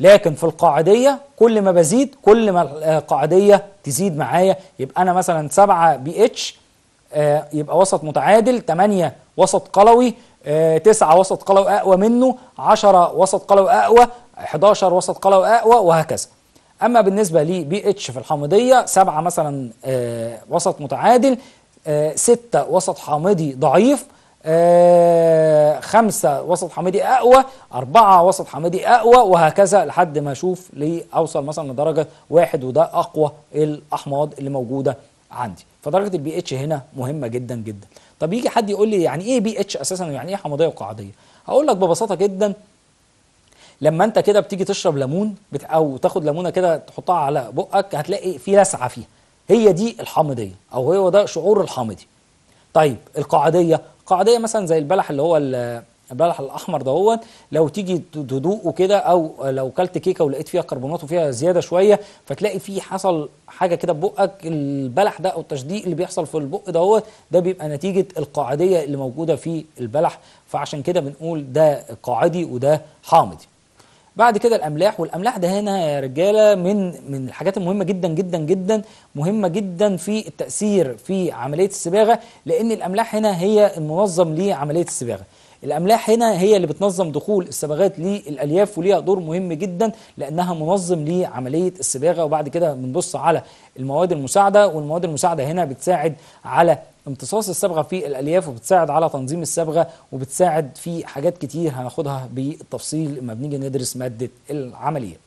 لكن في القاعدية كل ما بزيد كل ما القاعدية آه، تزيد معايا يبقى أنا مثلا 7 بي اتش آه، يبقى وسط متعادل 8 وسط قلوي 9 آه، وسط قلوي أقوى منه 10 وسط قلوي أقوى 11 وسط قلوي أقوى وهكذا أما بالنسبة بي اتش في الحامضية 7 مثلا وسط متعادل 6 وسط حامضي ضعيف آه، خمسة وسط حمادي أقوى أربعة وسط حمادي أقوى وهكذا لحد ما أشوف ليه أوصل مثلا لدرجة واحد وده أقوى الأحماض اللي موجودة عندي فدرجة البي اتش هنا مهمة جدا جدا طب يجي حد يقول لي يعني إيه بي اتش أساسا يعني إيه حمضية وقاعدية هقول لك ببساطة جدا لما انت كده بتيجي تشرب ليمون بت... او تاخد ليمونه كده تحطها على بقك هتلاقي في لسعه فيها هي دي الحامضيه او هو ده شعور الحامضي طيب القاعديه قاعديه مثلا زي البلح اللي هو البلح الاحمر دهوت لو تيجي تدوقه كده او لو كلت كيكه ولقيت فيها كربونات وفيها زياده شويه فتلاقي فيه حصل حاجه كده في بقك البلح ده او التشديق اللي بيحصل في البق دهوت ده بيبقى نتيجه القاعديه اللي موجوده في البلح فعشان كده بنقول ده قاعدي وده حامضي بعد كده الاملاح والاملاح ده هنا يا رجاله من من الحاجات المهمه جدا جدا جدا مهمه جدا في التاثير في عمليه الصباغه لان الاملاح هنا هي المنظم لعمليه الصباغه الأملاح هنا هي اللي بتنظم دخول الصبغات للألياف وليها دور مهم جدا لأنها منظم لعملية الصباغة وبعد كده بنبص على المواد المساعدة والمواد المساعدة هنا بتساعد على امتصاص الصبغه في الالياف وبتساعد على تنظيم الصبغه وبتساعد في حاجات كتير هناخدها بالتفصيل لما بنيجي ندرس ماده العمليات.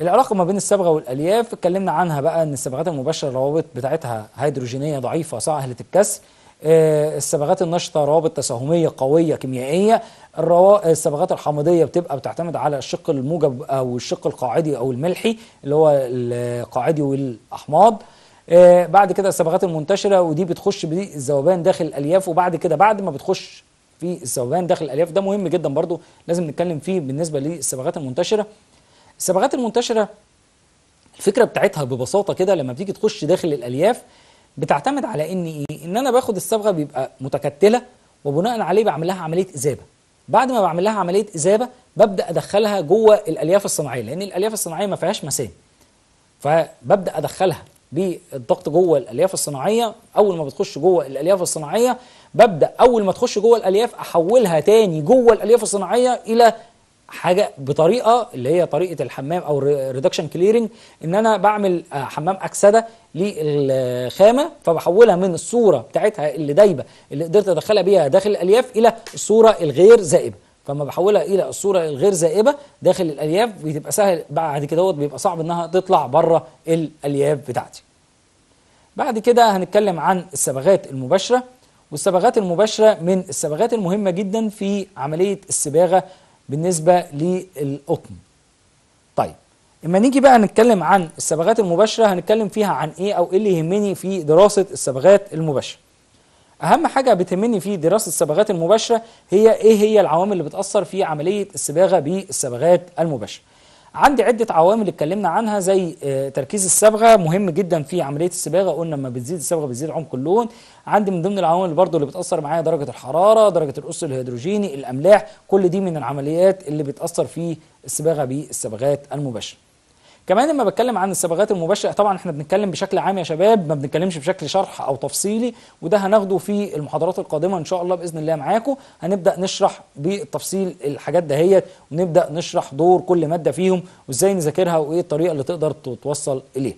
العلاقه ما بين الصبغه والالياف اتكلمنا عنها بقى ان الصبغات المباشره الروابط بتاعتها هيدروجينيه ضعيفه سهله الكسر آه، الصبغات النشطه روابط تساهميه قويه كيميائيه الصبغات الحامضيه بتبقى بتعتمد على الشق الموجب او الشق القاعدي او الملحي اللي هو القاعدي والاحماض آه، بعد كده الصبغات المنتشره ودي بتخش بالذوبان داخل الالياف وبعد كده بعد ما بتخش في الذوبان داخل الالياف ده مهم جدا برضو لازم نتكلم فيه بالنسبه للصبغات المنتشره الصبغات المنتشره الفكره بتاعتها ببساطه كده لما بتيجي تخش داخل الالياف بتعتمد على ان ايه ان انا باخد الصبغه بيبقى متكتله وبناء عليه بعمل لها عمليه اذابه بعد ما بعمل لها عمليه اذابه ببدا ادخلها جوه الالياف الصناعيه لان الالياف الصناعيه ما فيهاش مسام فببدا ادخلها بالضغط جوه الالياف الصناعيه اول ما بتخش جوه الالياف الصناعيه ببدا اول ما تخش جوه الالياف احولها تاني جوه الالياف الصناعيه الى حاجه بطريقه اللي هي طريقه الحمام او ريدكشن كليرنج ان انا بعمل آه، حمام اكسده للخامه فبحولها من الصوره بتاعتها اللي دايبه اللي قدرت ادخلها بيها داخل الالياف الى الصوره الغير زائبه فما بحولها الى الصوره الغير زائبه داخل الالياف بتبقى سهل بعد كده بيبقى صعب انها تطلع بره الالياف بتاعتي بعد كده هنتكلم عن الصبغات المباشره والصبغات المباشره من الصبغات المهمه جدا في عمليه الصباغه بالنسبة للقطن طيب اما نيجي بقى نتكلم عن الصبغات المباشرة هنتكلم فيها عن ايه او ايه اللي يهمني في دراسة الصبغات المباشرة اهم حاجة بتهمني في دراسة الصبغات المباشرة هي ايه هي العوامل اللي بتأثر في عملية الصباغة بالصبغات المباشرة عندي عدة عوامل اتكلمنا عنها زي آه، تركيز الصبغة مهم جدا في عملية الصباغة قلنا لما بتزيد الصبغة بتزيد عمق اللون عندي من ضمن العوامل برضو اللي بتأثر معايا درجة الحرارة درجة الأس الهيدروجيني الأملاح كل دي من العمليات اللي بتأثر في الصباغة بالصبغات المباشرة كمان لما بتكلم عن الصبغات المباشره طبعا احنا بنتكلم بشكل عام يا شباب ما بنتكلمش بشكل شرح او تفصيلي وده هناخده في المحاضرات القادمه ان شاء الله باذن الله معاكم هنبدا نشرح بالتفصيل الحاجات دهيت ونبدا نشرح دور كل ماده فيهم وازاي نذاكرها وايه الطريقه اللي تقدر تتوصل اليها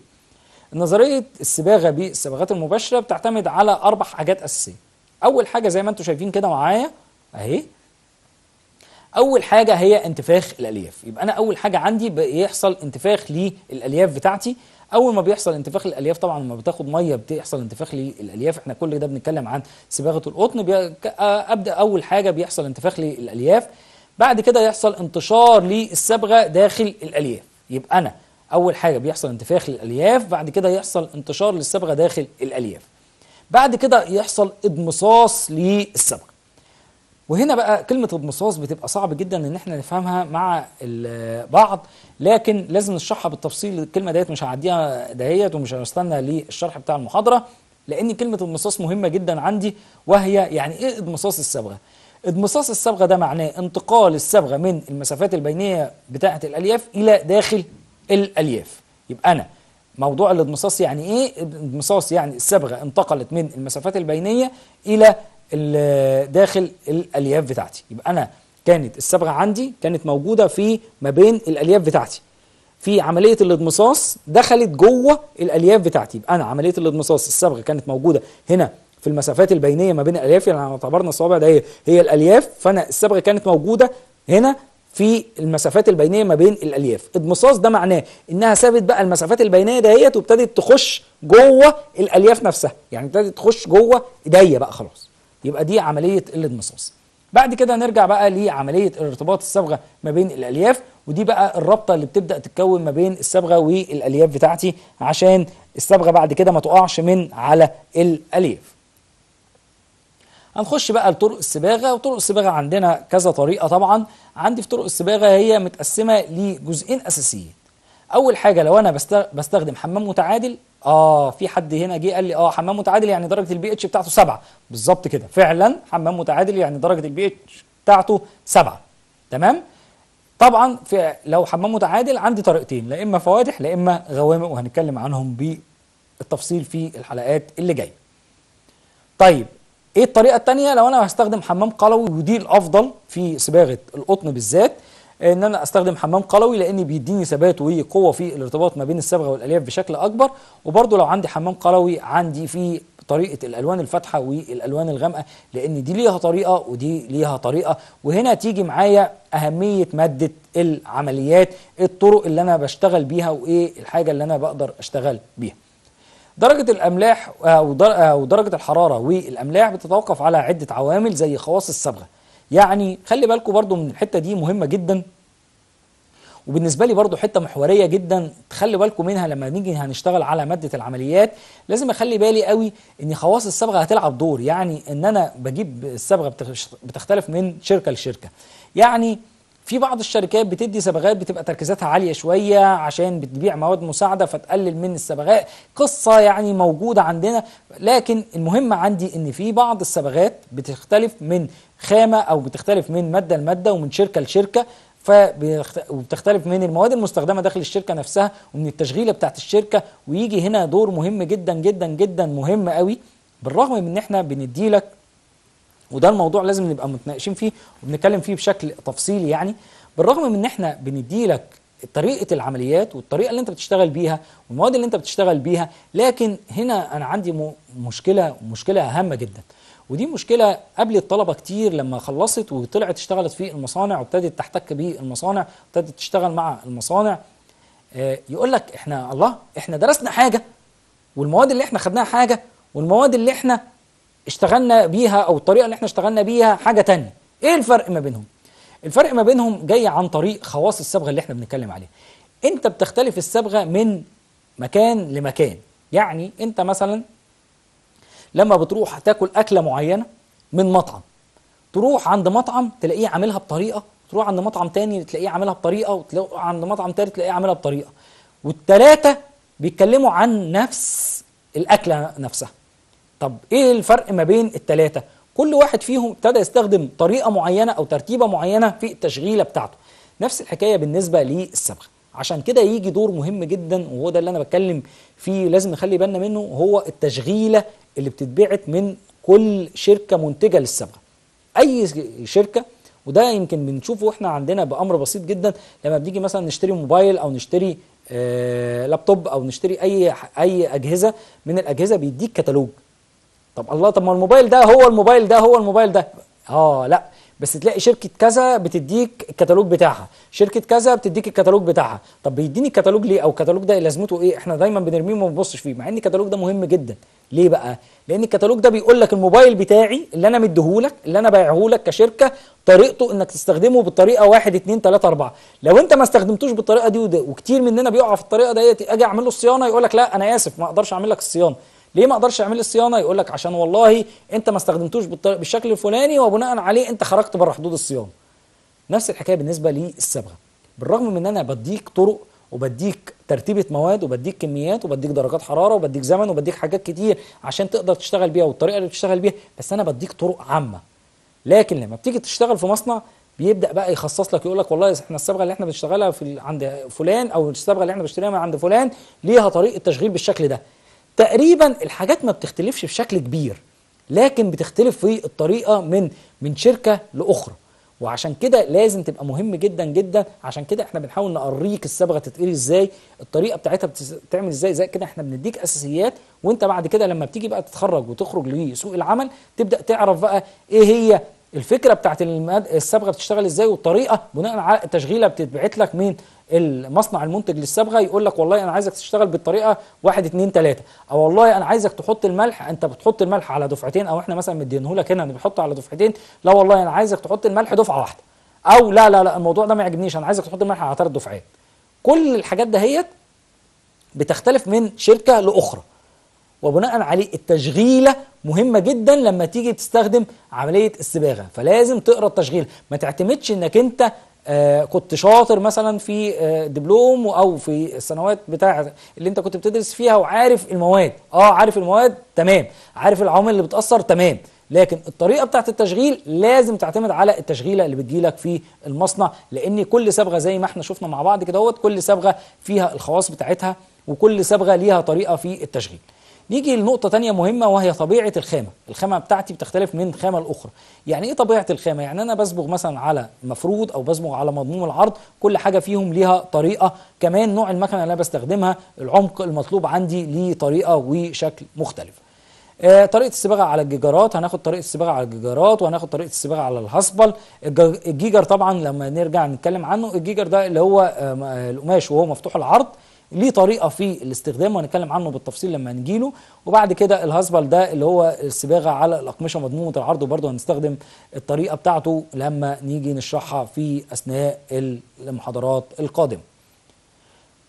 نظريه الصباغه بالصبغات المباشره بتعتمد على اربع حاجات اساسيه اول حاجه زي ما انتم شايفين كده معايا اهي اول حاجه هي انتفاخ الالياف يبقى انا اول حاجه عندي بيحصل انتفاخ للالياف بتاعتي اول ما بيحصل انتفاخ الالياف طبعا لما بتاخد ميه بيحصل انتفاخ للالياف احنا كل ده بنتكلم عن صباغه القطن آه، ابدا اول حاجه بيحصل انتفاخ للالياف بعد كده يحصل انتشار للصبغه داخل الالياف يبقى انا اول حاجه بيحصل انتفاخ للالياف بعد كده يحصل انتشار للصبغه داخل الالياف بعد كده يحصل اضمصاص للصبغه وهنا بقى كلمة المصاص بتبقى صعب جدا ان احنا نفهمها مع بعض لكن لازم نشرحها بالتفصيل الكلمة ديت مش هعديها دهيت ومش هنستنى للشرح بتاع المحاضرة لان كلمة المصاص مهمة جدا عندي وهي يعني ايه اضمصاص الصبغة؟ ادمصاص الصبغة ده معناه انتقال الصبغة من المسافات البينية بتاعة الالياف الى داخل الالياف يبقى انا موضوع الاضمصاص يعني ايه؟ الاضمصاص يعني الصبغة انتقلت من المسافات البينية الى داخل الالياف بتاعتي يبقى انا كانت الصبغه عندي كانت موجوده في ما بين الالياف بتاعتي في عمليه الاضمصاص دخلت جوه الالياف بتاعتي يبقى انا عمليه الاضمصاص الصبغه كانت موجوده هنا في المسافات البينيه ما بين الالياف يعني اعتبرنا الصوابع ده هي, هي الالياف فانا الصبغه كانت موجوده هنا في المسافات البينيه ما بين الالياف اضمصاص ده معناه انها سابت بقى المسافات البينيه دهيت وابتدت تخش جوه الالياف نفسها يعني ابتدت تخش جوه ايديا بقى خلاص يبقى دي عملية الادمصاص بعد كده نرجع بقى لعملية ارتباط الصبغة ما بين الألياف ودي بقى الرابطة اللي بتبدأ تتكون ما بين الصبغة والألياف بتاعتي عشان الصبغة بعد كده ما تقعش من على الألياف هنخش بقى لطرق الصباغه وطرق الصباغه عندنا كذا طريقه طبعا عندي في طرق الصباغه هي متقسمه لجزئين اساسيين اول حاجه لو انا بستخدم حمام متعادل اه في حد هنا جه قال لي اه حمام متعادل يعني درجه البي اتش بتاعته 7 بالظبط كده فعلا حمام متعادل يعني درجه البي اتش بتاعته 7 تمام طبعا في لو حمام متعادل عندي طريقتين لا اما فواتح لا اما غوامق وهنتكلم عنهم بالتفصيل في الحلقات اللي جايه طيب ايه الطريقه الثانيه لو انا هستخدم حمام قلوي ودي الافضل في صباغه القطن بالذات ان انا استخدم حمام قلوي لان بيديني ثبات وقوه في الارتباط ما بين الصبغه والالياف بشكل اكبر وبرده لو عندي حمام قلوي عندي في طريقه الالوان الفاتحه والالوان الغامقه لان دي ليها طريقه ودي ليها طريقه وهنا تيجي معايا اهميه ماده العمليات الطرق اللي انا بشتغل بيها وايه الحاجه اللي انا بقدر اشتغل بيها درجة الأملاح أو درجة الحرارة والأملاح بتتوقف على عدة عوامل زي خواص الصبغة يعني خلي بالكم برضو من الحتة دي مهمة جدا وبالنسبة لي برضو حتة محورية جدا تخلي بالكم منها لما نيجي هنشتغل على مادة العمليات لازم اخلي بالي قوي ان خواص الصبغة هتلعب دور يعني ان انا بجيب الصبغة بتختلف من شركة لشركة يعني في بعض الشركات بتدي صبغات بتبقى تركيزاتها عاليه شويه عشان بتبيع مواد مساعده فتقلل من الصبغات قصه يعني موجوده عندنا لكن المهم عندي ان في بعض الصبغات بتختلف من خامة أو بتختلف من مادة لمادة ومن شركة لشركة وبتختلف من المواد المستخدمه داخل الشركه نفسها ومن التشغيله بتاعت الشركه ويجي هنا دور مهم جدا جدا جدا مهم قوي بالرغم من ان احنا بنديلك وده الموضوع لازم نبقى متناقشين فيه وبنتكلم فيه بشكل تفصيلي يعني بالرغم من ان احنا بنديلك طريقه العمليات والطريقه اللي انت بتشتغل بيها والمواد اللي انت بتشتغل بيها لكن هنا انا عندي مشكله مشكله هامه جدا ودي مشكلة قابلت الطلبة كتير لما خلصت وطلعت اشتغلت في المصانع وابتدت تحتك بالمصانع ابتدت تشتغل مع المصانع آه، يقول لك احنا الله احنا درسنا حاجة والمواد اللي احنا خدناها حاجة والمواد اللي احنا اشتغلنا بيها او الطريقة اللي احنا اشتغلنا بيها حاجة تانية ايه الفرق ما بينهم الفرق ما بينهم جاي عن طريق خواص الصبغة اللي احنا بنتكلم عليها انت بتختلف الصبغة من مكان لمكان يعني انت مثلا لما بتروح تاكل اكله معينه من مطعم تروح عند مطعم تلاقيه عاملها بطريقه تروح عند مطعم تاني تلاقيه عاملها بطريقه وتلاقيه عند مطعم تالت تلاقيه عاملها بطريقه والتلاته بيتكلموا عن نفس الاكله نفسها طب ايه الفرق ما بين التلاته كل واحد فيهم ابتدى يستخدم طريقه معينه او ترتيبه معينه في التشغيله بتاعته نفس الحكايه بالنسبه للصبغه عشان كده يجي دور مهم جدا وهو ده اللي انا بتكلم فيه لازم نخلي بالنا منه هو التشغيله اللي بتتبعت من كل شركة منتجة للصبغة أي شركة وده يمكن بنشوفه احنا عندنا بأمر بسيط جدا لما بنيجي مثلا نشتري موبايل أو نشتري آه لابتوب أو نشتري أي أي أجهزة من الأجهزة بيديك كتالوج طب الله طب ما الموبايل ده هو الموبايل ده هو الموبايل ده اه لا بس تلاقي شركه كذا بتديك الكتالوج بتاعها شركه كذا بتديك الكتالوج بتاعها طب بيديني الكتالوج ليه او الكتالوج ده لازمته ايه احنا دايما بنرميه وما بنبصش فيه مع ان الكتالوج ده مهم جدا ليه بقى لان الكتالوج ده بيقول لك الموبايل بتاعي اللي انا مديهولك اللي انا بايعهولك كشركه طريقته انك تستخدمه بالطريقه 1 2 3 4 لو انت ما استخدمتوش بالطريقه دي وده وكتير مننا بيقع في الطريقه ديت اجي اعمل له صيانه يقول لك لا انا اسف ما اقدرش اعمل لك الصيانه ليه ما اقدرش اعمل الصيانه يقول لك عشان والله انت ما استخدمتوش بالشكل الفلاني وبناء عليه انت خرجت بره حدود الصيانه نفس الحكايه بالنسبه للصبغه بالرغم من ان انا بديك طرق وبديك ترتيبه مواد وبديك كميات وبديك درجات حراره وبديك زمن وبديك حاجات كتير عشان تقدر تشتغل بيها والطريقه اللي بتشتغل بيها بس انا بديك طرق عامه لكن لما بتيجي تشتغل في مصنع بيبدا بقى يخصص لك يقول لك والله احنا الصبغه اللي احنا بنشتغلها في عند فلان او الصبغه اللي احنا بنشتريها من عند فلان ليها طريقه تشغيل بالشكل ده تقريبا الحاجات ما بتختلفش بشكل كبير لكن بتختلف في الطريقه من من شركه لاخرى وعشان كده لازم تبقى مهم جدا جدا عشان كده احنا بنحاول نقريك الصبغه تتقري ازاي الطريقه بتاعتها بتعمل ازاي زي كده احنا بنديك اساسيات وانت بعد كده لما بتيجي بقى تتخرج وتخرج لسوق العمل تبدا تعرف بقى ايه هي الفكره بتاعت الصبغه بتشتغل ازاي والطريقه بناء على التشغيله بتتبعت لك من المصنع المنتج للصبغه يقول لك والله انا عايزك تشتغل بالطريقه 1 2 3 او والله انا عايزك تحط الملح انت بتحط الملح على دفعتين او احنا مثلا مدينه لك هنا بنحطه على دفعتين لا والله انا عايزك تحط الملح دفعه واحده او لا لا لا الموضوع ده ما يعجبنيش انا عايزك تحط الملح على ثلاث دفعات كل الحاجات دهيت بتختلف من شركه لاخرى وبناء عليه التشغيله مهمه جدا لما تيجي تستخدم عمليه الصباغه فلازم تقرا التشغيل ما تعتمدش انك انت آه، كنت شاطر مثلا في آه، دبلوم او في السنوات بتاع اللي انت كنت بتدرس فيها وعارف المواد اه عارف المواد تمام عارف العوامل اللي بتاثر تمام لكن الطريقه بتاعت التشغيل لازم تعتمد على التشغيله اللي بتجيلك في المصنع لان كل صبغه زي ما احنا شفنا مع بعض كده كل صبغه فيها الخواص بتاعتها وكل صبغه ليها طريقه في التشغيل نيجي لنقطة تانية مهمة وهي طبيعة الخامة الخامة بتاعتي بتختلف من خامة الأخرى يعني إيه طبيعة الخامة؟ يعني أنا بصبغ مثلا على مفروض أو بصبغ على مضمون العرض كل حاجة فيهم ليها طريقة كمان نوع المكنة اللي أنا بستخدمها العمق المطلوب عندي ليه طريقة وشكل مختلف آه، طريقة الصباغة على الجيجارات هناخد طريقة الصباغة على الجيجارات وهناخد طريقة الصباغة على الهصبل الجيجر طبعا لما نرجع نتكلم عنه الجيجر ده اللي هو آه، آه، القماش وهو مفتوح العرض ليه طريقه في الاستخدام وهنتكلم عنه بالتفصيل لما نجيله وبعد كده الهاسبل ده اللي هو الصباغه على الاقمشه مضمومه العرض وبرضه هنستخدم الطريقه بتاعته لما نيجي نشرحها في اثناء المحاضرات القادمه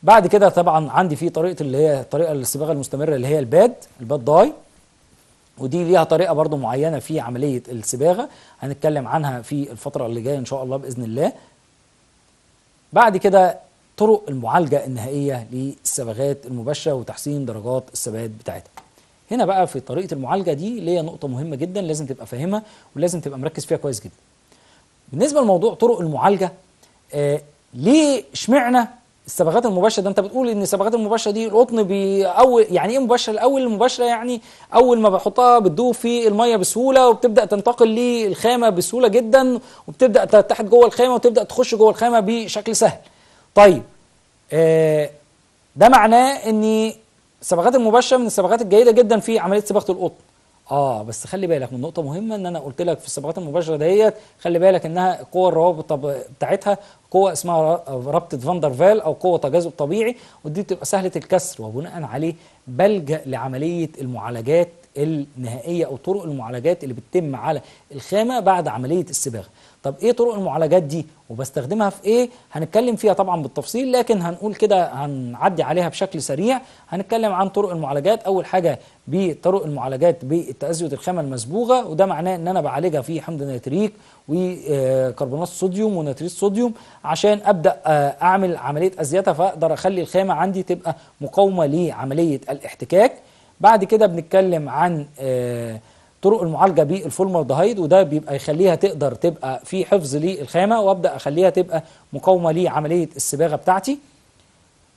بعد كده طبعا عندي في طريقه اللي هي طريقه الصباغه المستمره اللي هي الباد الباد داي ودي ليها طريقه برضو معينه في عمليه الصباغه هنتكلم عنها في الفتره اللي جايه ان شاء الله باذن الله بعد كده طرق المعالجة النهائية للصبغات المباشرة وتحسين درجات الثبات بتاعتها هنا بقى في طريقة المعالجة دي ليا نقطة مهمة جدا لازم تبقى فاهمها ولازم تبقى مركز فيها كويس جدا بالنسبة لموضوع طرق المعالجة آه ليه شمعنا الصبغات المباشره ده انت بتقول ان الصبغات المباشره دي القطن بأول يعني ايه مباشره الاول المباشره يعني اول ما بحطها بتدوب في الميه بسهوله وبتبدا تنتقل للخامه بسهوله جدا وبتبدا تتحد جوه الخامه وتبدا تخش جوه الخامه بشكل سهل طيب آه ده معناه ان الصبغات المباشره من الصبغات الجيده جدا في عمليه صباغه القطن اه بس خلي بالك من نقطه مهمه ان انا قلت لك في الصبغات المباشره دهيت خلي بالك انها قوه الروابط بتاعتها قوه اسمها رابطه فاندرفال او قوه تجاذب طبيعي ودي بتبقى سهله الكسر وبناء عليه بلجا لعمليه المعالجات النهائيه او طرق المعالجات اللي بتتم على الخامه بعد عمليه الصباغه طب ايه طرق المعالجات دي وبستخدمها في ايه هنتكلم فيها طبعا بالتفصيل لكن هنقول كده هنعدي عليها بشكل سريع هنتكلم عن طرق المعالجات اول حاجه بطرق المعالجات بالتأزيد الخامه المصبوغه وده معناه ان انا بعالجها في حمض نيتريك وكربونات صوديوم ونيتريت صوديوم عشان ابدا آه، اعمل عمليه ازيتها فاقدر اخلي الخامه عندي تبقى مقاومه لعمليه الاحتكاك بعد كده بنتكلم عن آه طرق المعالجه بالفولمالدهايد وده بيبقى يخليها تقدر تبقى في حفظ للخامه وابدا اخليها تبقى مقاومه لعمليه الصباغه بتاعتي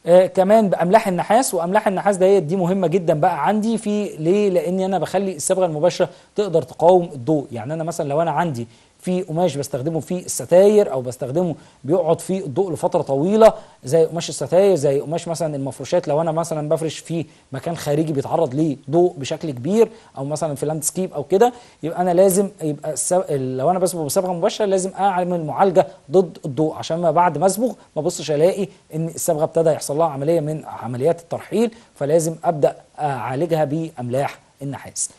آه كمان باملاح النحاس واملاح النحاس ديت دي مهمه جدا بقى عندي في ليه لان انا بخلي الصبغه المباشره تقدر تقاوم الضوء يعني انا مثلا لو انا عندي في قماش بستخدمه في الستاير او بستخدمه بيقعد في الضوء لفتره طويله زي قماش الستاير زي قماش مثلا المفروشات لو انا مثلا بفرش في مكان خارجي بيتعرض لضوء بشكل كبير او مثلا في لاندسكيب او كده يبقى انا لازم يبقى السب... لو انا بسبغ بصبغه مباشره لازم اعمل معالجه ضد الضوء عشان ما بعد ما اصبغ ما ابصش الاقي ان الصبغه ابتدى يحصل لها عمليه من عمليات الترحيل فلازم ابدا اعالجها باملاح النحاس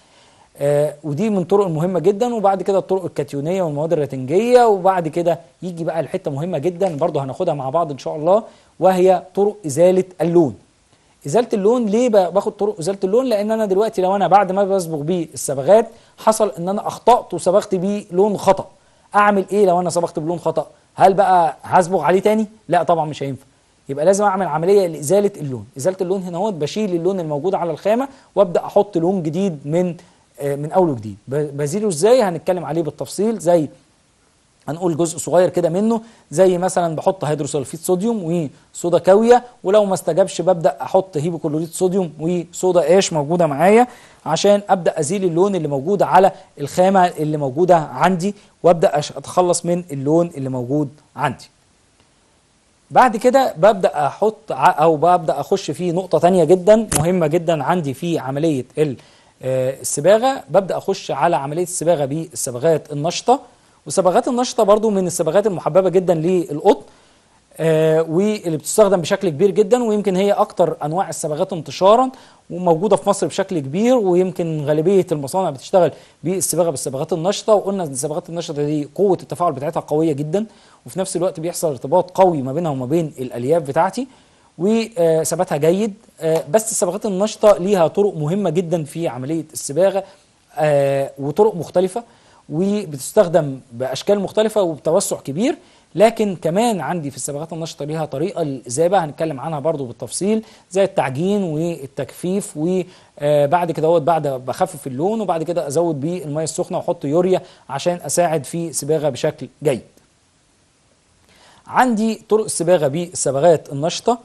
آه، ودي من طرق مهمه جدا وبعد كده الطرق الكاتيونيه والمواد الراتنجيه وبعد كده يجي بقى الحته مهمه جدا برضه هناخدها مع بعض ان شاء الله وهي طرق ازاله اللون ازاله اللون ليه باخد طرق ازاله اللون لان انا دلوقتي لو انا بعد ما بصبغ بيه الصبغات حصل ان انا اخطات وصبغت بيه لون خطا اعمل ايه لو انا صبغت بلون خطا هل بقى هصبغ عليه تاني لا طبعا مش هينفع يبقى لازم اعمل عمليه لازاله اللون ازاله اللون هنا هو بشيل اللون الموجود على الخامه وابدا احط لون جديد من آه، من اول وجديد بزيله ازاي هنتكلم عليه بالتفصيل زي هنقول جزء صغير كده منه زي مثلا بحط هيدروسلفيت صوديوم وصودا كاويه ولو ما استجابش ببدا احط هيبوكلوريت صوديوم وصودا ايش موجوده معايا عشان ابدا ازيل اللون اللي موجود على الخامه اللي موجوده عندي وابدا اتخلص من اللون اللي موجود عندي بعد كده ببدا احط او ببدا اخش في نقطه تانية جدا مهمه جدا عندي في عمليه ال الصباغه ببدا اخش على عمليه الصباغه بالصبغات النشطه وصبغات النشطه برضو من الصبغات المحببه جدا للقطن آه واللي بتستخدم بشكل كبير جدا ويمكن هي اكتر انواع الصبغات انتشارا وموجوده في مصر بشكل كبير ويمكن غالبيه المصانع بتشتغل بالصباغه بالصبغات النشطه وقلنا ان الصبغات النشطه دي قوه التفاعل بتاعتها قويه جدا وفي نفس الوقت بيحصل ارتباط قوي ما بينها وما بين الالياف بتاعتي وثباتها جيد آه، بس الصبغات النشطه ليها طرق مهمه جدا في عمليه الصباغه آه، وطرق مختلفه وبتستخدم باشكال مختلفه وبتوسع كبير لكن كمان عندي في الصبغات النشطه ليها طريقه للإزابة هنتكلم عنها برضو بالتفصيل زي التعجين والتجفيف وبعد آه، كده دوت بعد بخفف اللون وبعد كده ازود بيه الميه السخنه واحط يوريا عشان اساعد في صباغه بشكل جيد عندي طرق الصباغه بالصبغات النشطه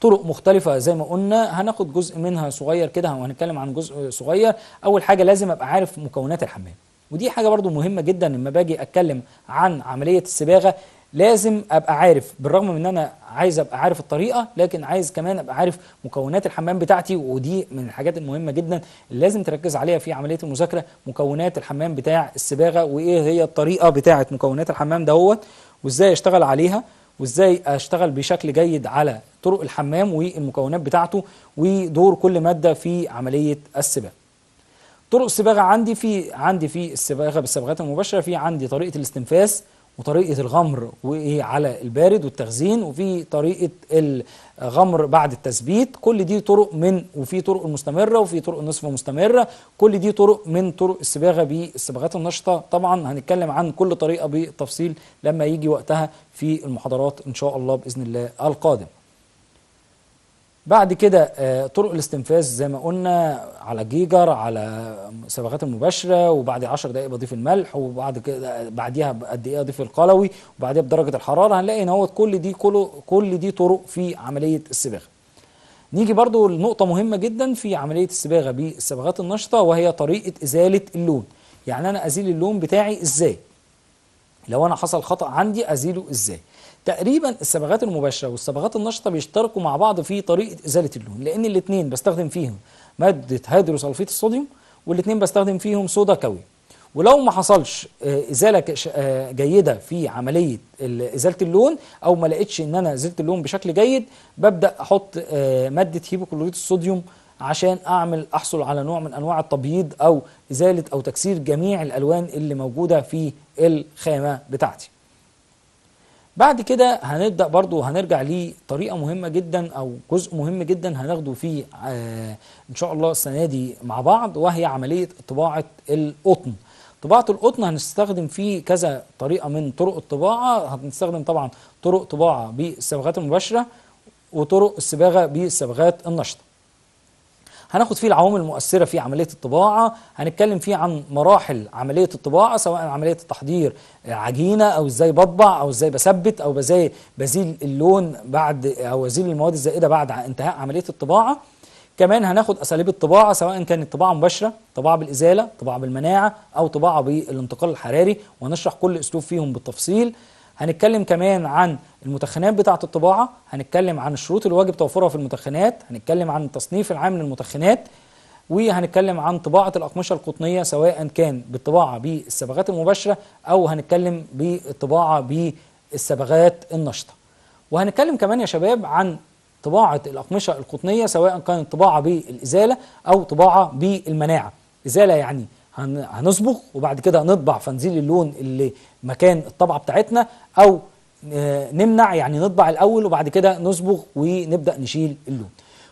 طرق مختلفة زي ما قلنا هناخد جزء منها صغير كده وهنتكلم عن جزء صغير أول حاجة لازم أبقى عارف مكونات الحمام ودي حاجة برضو مهمة جدا لما باجي أتكلم عن عملية الصباغة لازم ابقى عارف بالرغم من ان انا عايز ابقى عارف الطريقه لكن عايز كمان ابقى عارف مكونات الحمام بتاعتي ودي من الحاجات المهمه جدا اللي لازم تركز عليها في عمليه المذاكره مكونات الحمام بتاع الصباغه وايه هي الطريقه بتاعه مكونات الحمام دوت وازاي اشتغل عليها وازاي اشتغل بشكل جيد على طرق الحمام والمكونات بتاعته ودور كل ماده في عمليه السباق طرق الصباغه عندي في عندي في الصباغه بالصبغات المباشره في عندي طريقه الاستنفاذ وطريقة الغمر وإيه على البارد والتخزين وفي طريقة الغمر بعد التثبيت كل دي طرق من وفي طرق المستمرة وفي طرق النصف مستمرة كل دي طرق من طرق الصباغة بالصباغات النشطة طبعا هنتكلم عن كل طريقة بالتفصيل لما يجي وقتها في المحاضرات إن شاء الله بإذن الله القادم بعد كده آه، طرق الاستنفاذ زي ما قلنا على جيجر على صبغات المباشره وبعد 10 دقائق بضيف الملح وبعد كده بعديها بقد ايه اضيف القلوي وبعديها بدرجه الحراره هنلاقي ان هو كل دي كل, كل دي طرق في عمليه الصباغه. نيجي برضو لنقطه مهمه جدا في عمليه الصباغه بالصبغات النشطه وهي طريقه ازاله اللون. يعني انا ازيل اللون بتاعي ازاي؟ لو انا حصل خطا عندي ازيله ازاي؟ تقريبا الصبغات المباشره والصبغات النشطه بيشتركوا مع بعض في طريقه ازاله اللون لان الاثنين بستخدم فيهم ماده هيدروسلفيت الصوديوم والاثنين بستخدم فيهم صودا كوي ولو ما حصلش آه، ازاله آه، جيده في عمليه ازاله اللون او ما لقيتش ان انا ازلت اللون بشكل جيد ببدا احط آه، ماده هيبوكلوريت الصوديوم عشان اعمل احصل على نوع من انواع التبييض او ازاله او تكسير جميع الالوان اللي موجوده في الخامه بتاعتي بعد كده هنبدا برضو هنرجع لطريقه مهمه جدا او جزء مهم جدا هناخده فيه آه ان شاء الله السنه دي مع بعض وهي عمليه طباعه القطن طباعه القطن هنستخدم فيه كذا طريقه من طرق الطباعه هنستخدم طبعا طرق طباعه بالصبغات المباشره وطرق الصباغه بالصبغات النشطه هناخد فيه العوامل المؤثرة في عملية الطباعة هنتكلم فيه عن مراحل عملية الطباعة سواء عملية التحضير عجينة أو إزاي بطبع أو إزاي بثبت أو إزاي بزيل اللون بعد أو أزيل المواد الزائدة بعد انتهاء عملية الطباعة كمان هناخد أساليب الطباعة سواء كانت طباعة مباشرة طباعة بالإزالة طباعة بالمناعة أو طباعة بالانتقال الحراري وهنشرح كل أسلوب فيهم بالتفصيل هنتكلم كمان عن المتخنات بتاعة الطباعة هنتكلم عن الشروط اللي واجب توفرها في المتخنات هنتكلم عن التصنيف العام للمتخنات وهنتكلم عن طباعة الأقمشة القطنية سواء كان بالطباعة بالصبغات المباشرة أو هنتكلم بالطباعة بالصبغات النشطة وهنتكلم كمان يا شباب عن طباعة الأقمشة القطنية سواء كانت طباعة بالإزالة أو طباعة بالمناعة إزالة يعني هنصبغ وبعد كده هنطبع فنزيل اللون اللي مكان الطبعه بتاعتنا او آه، نمنع يعني نطبع الاول وبعد كده نصبغ ونبدا نشيل اللون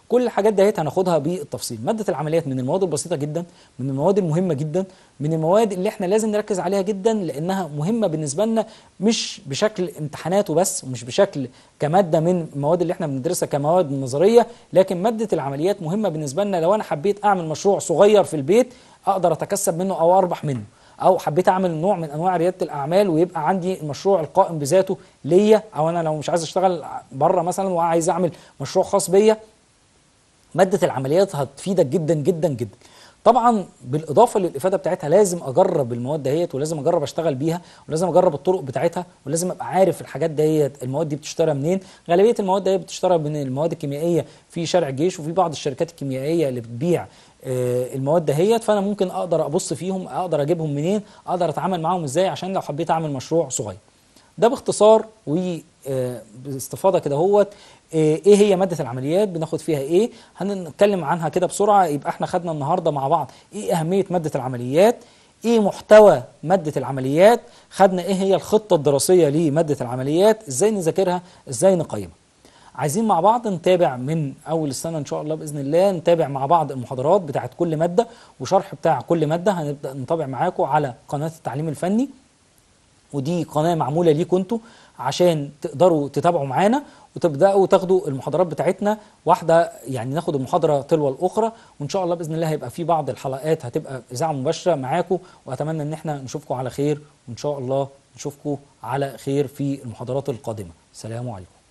كل الحاجات ده هناخدها بالتفصيل ماده العمليات من المواد البسيطه جدا من المواد المهمه جدا من المواد اللي احنا لازم نركز عليها جدا لانها مهمه بالنسبه لنا مش بشكل امتحانات وبس ومش بشكل كماده من المواد اللي احنا بندرسها كمواد نظريه لكن ماده العمليات مهمه بالنسبه لنا لو انا حبيت اعمل مشروع صغير في البيت اقدر اتكسب منه او اربح منه او حبيت اعمل نوع من انواع رياده الاعمال ويبقى عندي المشروع القائم بذاته ليا او انا لو مش عايز اشتغل بره مثلا وعايز اعمل مشروع خاص بيا ماده العمليات هتفيدك جدا جدا جدا طبعا بالاضافه للافاده بتاعتها لازم اجرب المواد دهيت ولازم اجرب اشتغل بيها ولازم اجرب الطرق بتاعتها ولازم ابقى عارف الحاجات دهيت المواد دي بتشترى منين غالبيه المواد دهيت بتشترى من المواد الكيميائيه في شارع الجيش وفي بعض الشركات الكيميائيه اللي بتبيع آه، المواد دهيت فانا ممكن اقدر ابص فيهم اقدر اجيبهم منين اقدر اتعامل معاهم ازاي عشان لو حبيت اعمل مشروع صغير ده باختصار وباستفاضه آه، كده هوت آه، ايه هي ماده العمليات بناخد فيها ايه هنتكلم عنها كده بسرعه يبقى احنا خدنا النهارده مع بعض ايه اهميه ماده العمليات ايه محتوى ماده العمليات خدنا ايه هي الخطه الدراسيه لماده العمليات ازاي نذاكرها ازاي نقيمها عايزين مع بعض نتابع من اول السنه ان شاء الله باذن الله نتابع مع بعض المحاضرات بتاعه كل ماده وشرح بتاع كل ماده هنبدا نتابع معاكم على قناه التعليم الفني ودي قناه معموله ليكم انتوا عشان تقدروا تتابعوا معانا وتبداوا تاخدوا المحاضرات بتاعتنا واحده يعني ناخد المحاضره تلو الاخرى وان شاء الله باذن الله هيبقى في بعض الحلقات هتبقى اذاعه مباشره معاكم واتمنى ان احنا نشوفكم على خير وان شاء الله نشوفكم على خير في المحاضرات القادمه سلام عليكم